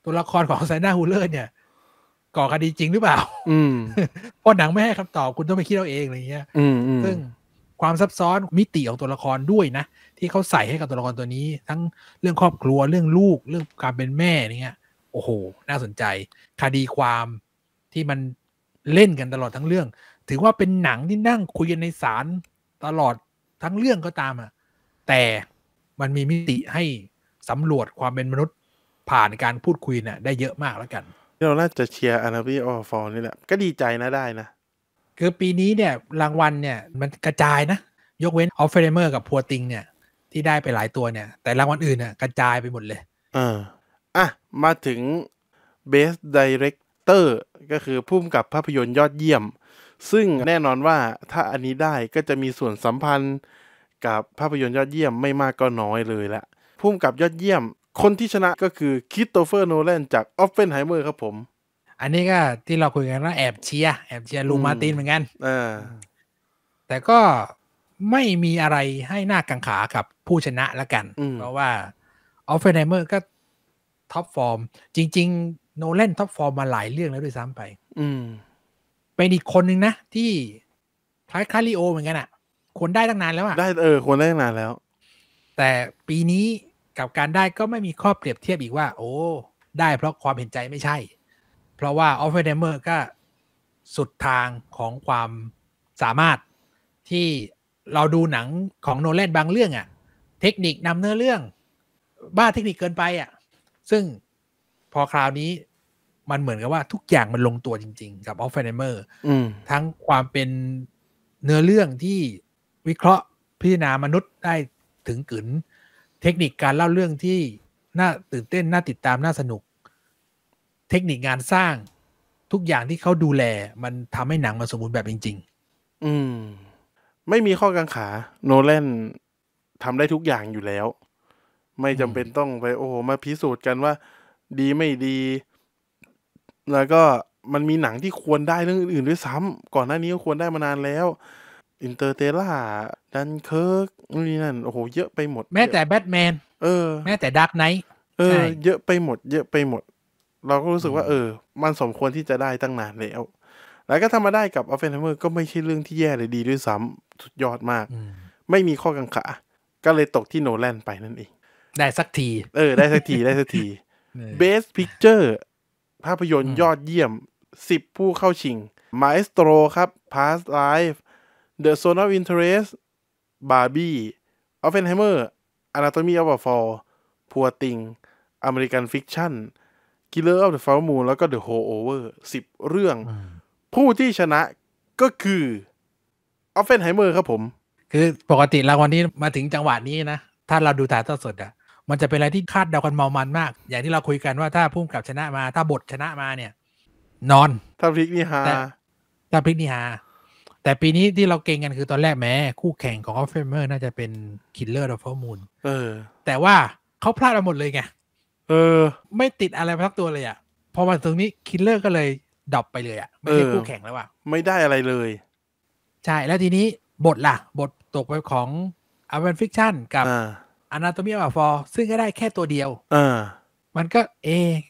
ตัวละครของไซน่าฮูเลอร์เนี่ย ก่อคดีจริงหรือเปล่า อืมเพราะหนังไม่ให้คำตอบคุณต้องไปคิดเอาเองอะไรเงี้ยอืมซึ่งความซับซ้อนมิติของตัวละครด้วยนะที่เขาใส่ให้กับตัวละครตัวนี้ ทั้งเรื่องครอบครัวเรื่องลูกเรื่องการเป็นแม่เนี่ยโอ้โห น่าสนใจคดีความที่มันเล่นกันตลอดทั้งเรื่อง ถือว่าเป็นหนังที่นั่งคุยกันในศาลตลอดทั้งเรื่องก็ตามอ่ะ แต่มันมีมิติให้สำรวจความเป็นมนุษย์ผ่านการพูดคุยนะ่ะได้เยอะมากแล้วกัน เราน่าจะเชียร์อานาบีออฟอลนี่แหละก็ดีใจนะได้นะ คือปีนี้เนี่ย รางวัลเนี่ย มันกระจายนะ ยกเว้นออฟเฟรเมอร์กับพัวติงเนี่ย ที่ได้ไปหลายตัวเนี่ย แต่รางวัลอื่นเนี่ยกระจายไปหมดเลยเ่ามาถึงเบสดีเรกเตอร์ก็คือผู้กำกับภาพยนตร์ยอดเยี่ยม ซึ่งแน่นอนว่าถ้าอันนี้ได้ก็จะมีส่วนสัมพันธ์กับภาพยนตร์ยอดเยี่ยม ไม่มากก็น้อยเลยละผู้กำกับยอดเยี่ยม คนที่ชนะก็คือคิตโตเฟอร์โนแลนจากออฟเฟนไฮเมอร์ครับผม อันนี้ก็ที่เราคุยกันว่าแอบเชียแอบเชียลูมาตินเหมือนกันอแต่ก็ไม่มีอะไรให้หน้ากังขากับผู้ชนะละกันเพราะว่าออฟเฟนไฮเมอร์ก็ท็อปฟอร์มจริง ๆ โนแลนท็อปฟอร์มมาหลายเรื่องแล้วด้วยซ้ำไปเป็นอีกคนหนึ่งนะที่คล้ายคาริโอเหมือนกันอะ่ะควรได้ตั้งนานแล้วอะ่ะ ได้ เออควรได้ตั้งนานแล้ว แต่ปีนี้กับการได้ก็ไม่มีข้อเปรียบเทียบอีกว่า โอ้ ได้เพราะความเห็นใจไม่ใช่ เพราะว่าออฟเฟนเมอร์ก็สุดทางของความสามารถที่เราดูหนังของโนแลนบางเรื่องอะ่ะ เทคนิคนำเนื้อเรื่อง บ้าเทคนิคเกินไปอะ่ะซึ่งพอคราวนี้มันเหมือนกับว่าทุกอย่างมันลงตัวจริงๆ กับออฟเฟนเมอร์ทั้งความเป็นเนื้อเรื่องที่วิเคราะห์ พิจารณามนุษย์ได้ถึงกึนเทคนิคการเล่าเรื่องที่น่าตื่นเต้นน่าติดตามน่าสนุก เทคนิคงานสร้าง ทุกอย่างที่เขาดูแล มันทำให้หนังมันสมบูรณ์แบบจริงๆ อืมไม่มีข้อกังขา โนแลนทำได้ทุกอย่างอยู่แล้วไม่จำเป็นต้องไป โอ้โห มาพิสูจน์กันว่า ดีไม่ดี แล้วก็มันมีหนังที่ควรได้เรื่องอื่นๆ ด้วยซ้ำ ก่อนหน้านี้ก็ควรได้มานานแล้วอินเตอร์เตล่าดันเคิร์ก นี่นั่น โอ้โห เยอะไปหมด แม้แต่แบทแมนเออ แม้แต่ดักไนท์เออ เยอะไปหมด เยอะไปหมด เราก็รู้สึกว่า เออ มันสมควรที่จะได้ตั้งนานแล้ว แล้วก็ทำมาได้กับอัลเฟนไฮเมอร์ก็ไม่ใช่เรื่องที่แย่เลยดีด้วยซ้ำสุดยอดมาก ไม่มีข้อกังขา ก็เลยตกที่โนแลนไปนั่นเองได้สักที เออ ได้สักที ได้สักที Best Picture ภาพยนตร์ยอดเยี่ยม 10 ผู้เข้าชิง Maestro ครับ Past Life The Zone of Interest Barbie Oppenheimer Anatomy of a Fall พัวติง American Fiction Killer of the Flower Moon แล้วก็ The Holdover 10 เรื่อง ผู้ที่ชนะก็คือ Oppenheimer ครับผม คือปกติรางวัลนี้มาถึงจังหวะนี้นะ ถ้าเราดูถ่ายทอดสดอะมันจะเป็นอะไรที่คาดเดากันเมามันมาก อย่างที่เราคุยกันว่าถ้าพุ่มกับชนะมา ถ้าบทชนะมาเนี่ย นอนถ้าพลิกนี่ฮาถ้าพลิกนี่ฮาแต่ปีนี้ที่เราเก่งกันคือตอนแรกแม้ คู่แข่งของออฟเฟเมอร์น่าจะเป็นคิลเลอร์ดอฟมูลเออ แต่ว่าเขาพลาดมาหมดเลยไง เออ ไม่ติดอะไรมทักตัวเลยอ่ะพอมาถึงนี้คิลเลอร์ก็เลยดับไปเลยอ่ะไม่ใช่คู่แข่งแล้วอ่ะ ไม่ได้อะไรเลยใช่แล้วทีนี้บทล่ะบทตกไปของอเวนฟิกชั่นกับ Anatomy of a ฟอร์ซึ่งก็ได้แค่ตัวเดียว เออ มันก็ เอ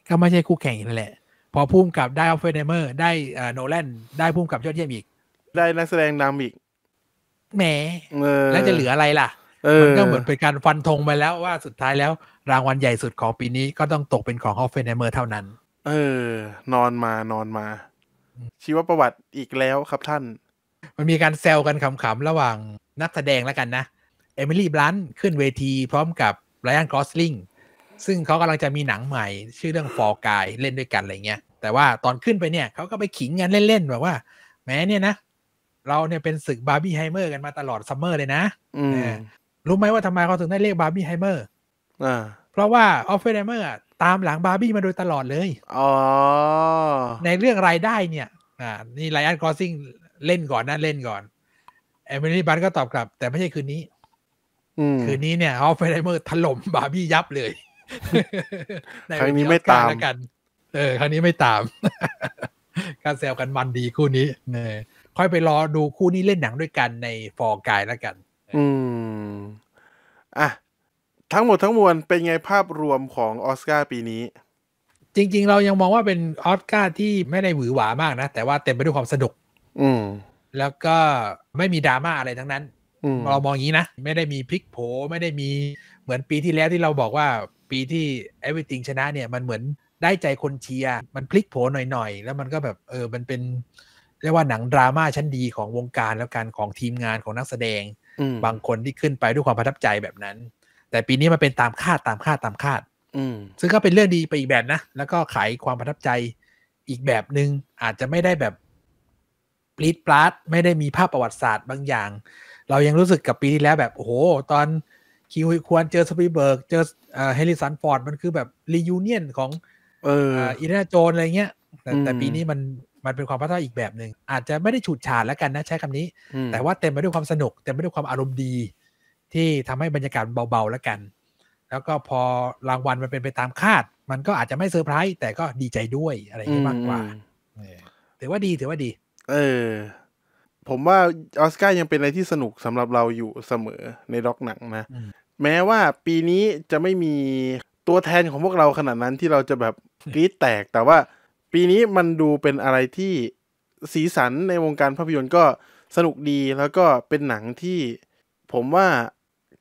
ก็ไม่ใช่คู่แข่งนั่นแหละ พอพุ่มกับได้ออฟเฟนเดเมอร์ได้โนแลนได้พุ่มกับยอดเยี่ยมอีก ได้นักแสดงนำอีกแหมแล้วจะเหลืออะไรล่ะ มันก็เหมือนเป็นการฟันธงไปแล้วว่าสุดท้ายแล้วรางวัลใหญ่สุดของปีนี้ก็ต้องตกเป็นของออฟเฟนเมอร์เท่านั้น เออ นอนมานอนมา ชีวประวัติอีกแล้วครับท่าน มันมีการแซวกันขำๆระหว่างนักแสดงแล้วกันนะเอมิลี่ บลันขึ้นเวทีพร้อมกับไรอันกอสลิง ซึ่งเขากำลังจะมีหนังใหม่ ชื่อเรื่อง ฟอร์กาย เล่นด้วยกัน อะไรเงี้ย แต่ว่าตอนขึ้นไปเนี่ย เขาก็ไปขิงกันเล่นๆ แบบว่า แม้เนี่ยนะ เราเนี่ยเป็นศึกบาร์บี้ไฮเมอร์กันมาตลอดซัมเมอร์เลยนะ รู้ไหมว่าทำไมเขาถึงได้เรียกบาร์บี้ไฮเมอร์เพราะว่าออฟเฟนไฮเมอร์ตามหลังบาร์บี้มาโดยตลอดเลยอในเรื่องรายได้เนี่ยนี่ไรอันกอสซิงเล่นก่อนนะเล่นก่อน เอมิลี่บันก็ตอบกลับ แต่ไม่ใช่คืนนี้คืนนี้เนี่ยออฟไฟนไฮเมอร์ถล่มบาร์บี้ยับเลย ครั้งนี้ไม่ตามกัน เออ ครั้งนี้ไม่ตาม การแซวกันมันดีคู่นี้ เนี่ยค่อยไปรอดูคู่นี้เล่นหนังด้วยกันในฟอร์กายแล้วกัน อืมอ่ะทั้งหมดทั้งมวลเป็นไงภาพรวมของออสการ์ปีนี้ จริง ๆเรายังมองว่าเป็นออสการ์ที่ไม่ได้หวือหวามากนะแต่ว่าเต็มไปด้วยความสนุก อืมแล้วก็ไม่มีดราม่าอะไรทั้งนั้นเรามองอย่างนี้นะไม่ได้มีพลิกโผไม่ได้มีเหมือนปีที่แล้วที่เราบอกว่า ปีที่ everything ชนะเนี่ย มันเหมือนได้ใจคนเชียร์มันพลิกโผหน่อยๆแล้วมันก็แบบเออมันเป็นเรียกว่าหนังดราม่าชั้นดีของวงการแล้วกันของทีมงานของนักแสดงบางคนที่ขึ้นไปด้วยความประทับใจแบบนั้น แต่ปีนี้มันเป็นตามคาดตามคาดตามคาดซึ่งก็เป็นเรื่องดีไปอีกแบบนะแล้วก็ขายความประทับใจอีกแบบหนึง่งอาจจะไม่ได้แบบปลิดปลาดไม่ได้มีภาพประวัติศาสตร์บางอย่างเรายังรู้สึกกับปีที่แล้วแบบ โอ้โห ตอนคิวควรเจอสปีเบิร์ก เจอเฮลิสันฟอร์ดมันคือแบบรียูเนียนของ เอออินเดโจน อะไรเงี้ยแต่แต่ปีนี้มันมันเป็นความพัฒนาอีกแบบหนึ่งอาจจะไม่ได้ฉูดฉาดแล้วกันนะใช้คำนี้ แต่ว่าเต็มไปด้วยความสนุกเต็มไปด้วยความอารมณ์ดี ที่ทำให้บรรยากาศเบาๆแล้วกัน แล้วก็พอรางวัลมันเป็นไปตามคาด มันก็อาจจะไม่เซอร์ไพรส์แต่ก็ดีใจด้วยอะไรเงี้ยมากกว่าถือว่าดีถือว่าดี เออผมว่าออสการ์ยังเป็นอะไรที่สนุกสำหรับเราอยู่เสมอในด็อกหนังนะ แม้ว่าปีนี้จะไม่มีตัวแทนของพวกเราขนาดนั้นที่เราจะแบบกรี๊ดแตก แต่ว่า ปีนี้มันดูเป็นอะไรที่สีสันในวงการภาพยนตร์ก็สนุกดีแล้วก็เป็นหนังที่ผมว่า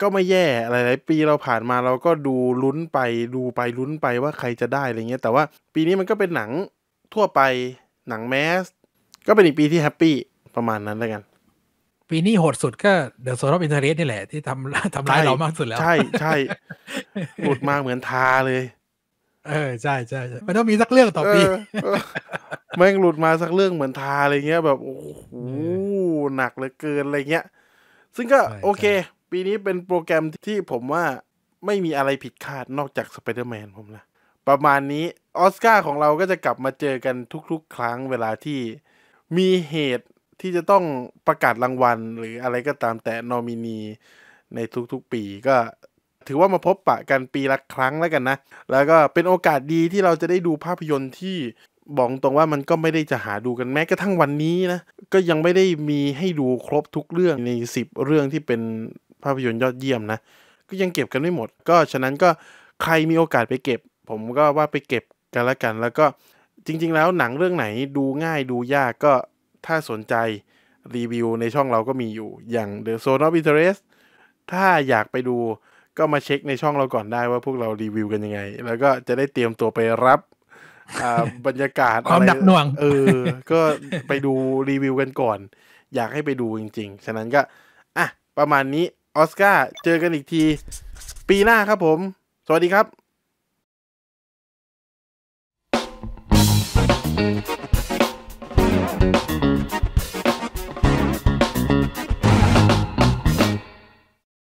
ก็ไม่แย่หลาย ๆ ปีเราผ่านมาเราก็ดูลุ้นไป ดูไปลุ้นไปว่าใครจะได้อะไรเงี้ยแต่ว่าปีนี้มันก็เป็นหนังทั่วไปหนังแมสก็เป็นอีกปีที่แฮปปี้ประมาณนั้นแล้วกัน ปีนี้โหดสุดก็เดอะโซลอฟอินเทอร์เนนี่แหละที่ทำทำร้ายเรามากสุดแล้ว ใช่ ใช่ หลุดมาเหมือนทาเลย เออ ใช่ใช่ใช่มันต้องมีสักเรื่องต่อปี แม่งหลุดมาสักเรื่องเหมือนทาอะไรเงี้ย แบบ โอ้โห หนักเหลือเกินอะไรเงี้ย ซึ่งก็ โอเค ปีนี้เป็นโปรแกรมที่ผมว่าไม่มีอะไรผิดคาดนอกจากสไปเดอร์แมนผมนะประมาณนี้ออสการ์ของเราก็จะกลับมาเจอกันทุกๆครั้งเวลาที่มีเหตุที่จะต้องประกาศรางวัลหรืออะไรก็ตามแต่นอมินีในทุกๆปีก็ถือว่ามาพบปะกันปีละครั้งแล้วกันนะแล้วก็เป็นโอกาสดีที่เราจะได้ดูภาพยนตร์ที่บอกตรงว่ามันก็ไม่ได้จะหาดูกันแม้กระทั่งวันนี้นะ ก็ยังไม่ได้มีให้ดูครบทุกเรื่องใน10เรื่องที่เป็นภาพยนตร์ยอดเยี่ยมนะ ก็ยังเก็บกันไม่หมด ก็ฉะนั้นก็ใครมีโอกาสไปเก็บ ผมก็ว่าไปเก็บกันละกัน แล้วก็จริง ๆ แล้วหนังเรื่องไหนดูง่ายดูยากก็ถ้าสนใจรีวิวในช่องเราก็มีอยู่อย่าง The Zone of Interest ถ้าอยากไปดูก็มาเช็คในช่องเราก่อนได้ว่าพวกเรารีวิวกันยังไง แล้วก็จะได้เตรียมตัวไปรับบรรยากาศความหนักหน่วงเออ ก็ไปดูรีวิวกันก่อนอยากให้ไปดูจริงๆ ฉะนั้นก็อ่ะประมาณนี้ออสการ์เจอกันอีกทีปีหน้าครับผม สวัสดีครับ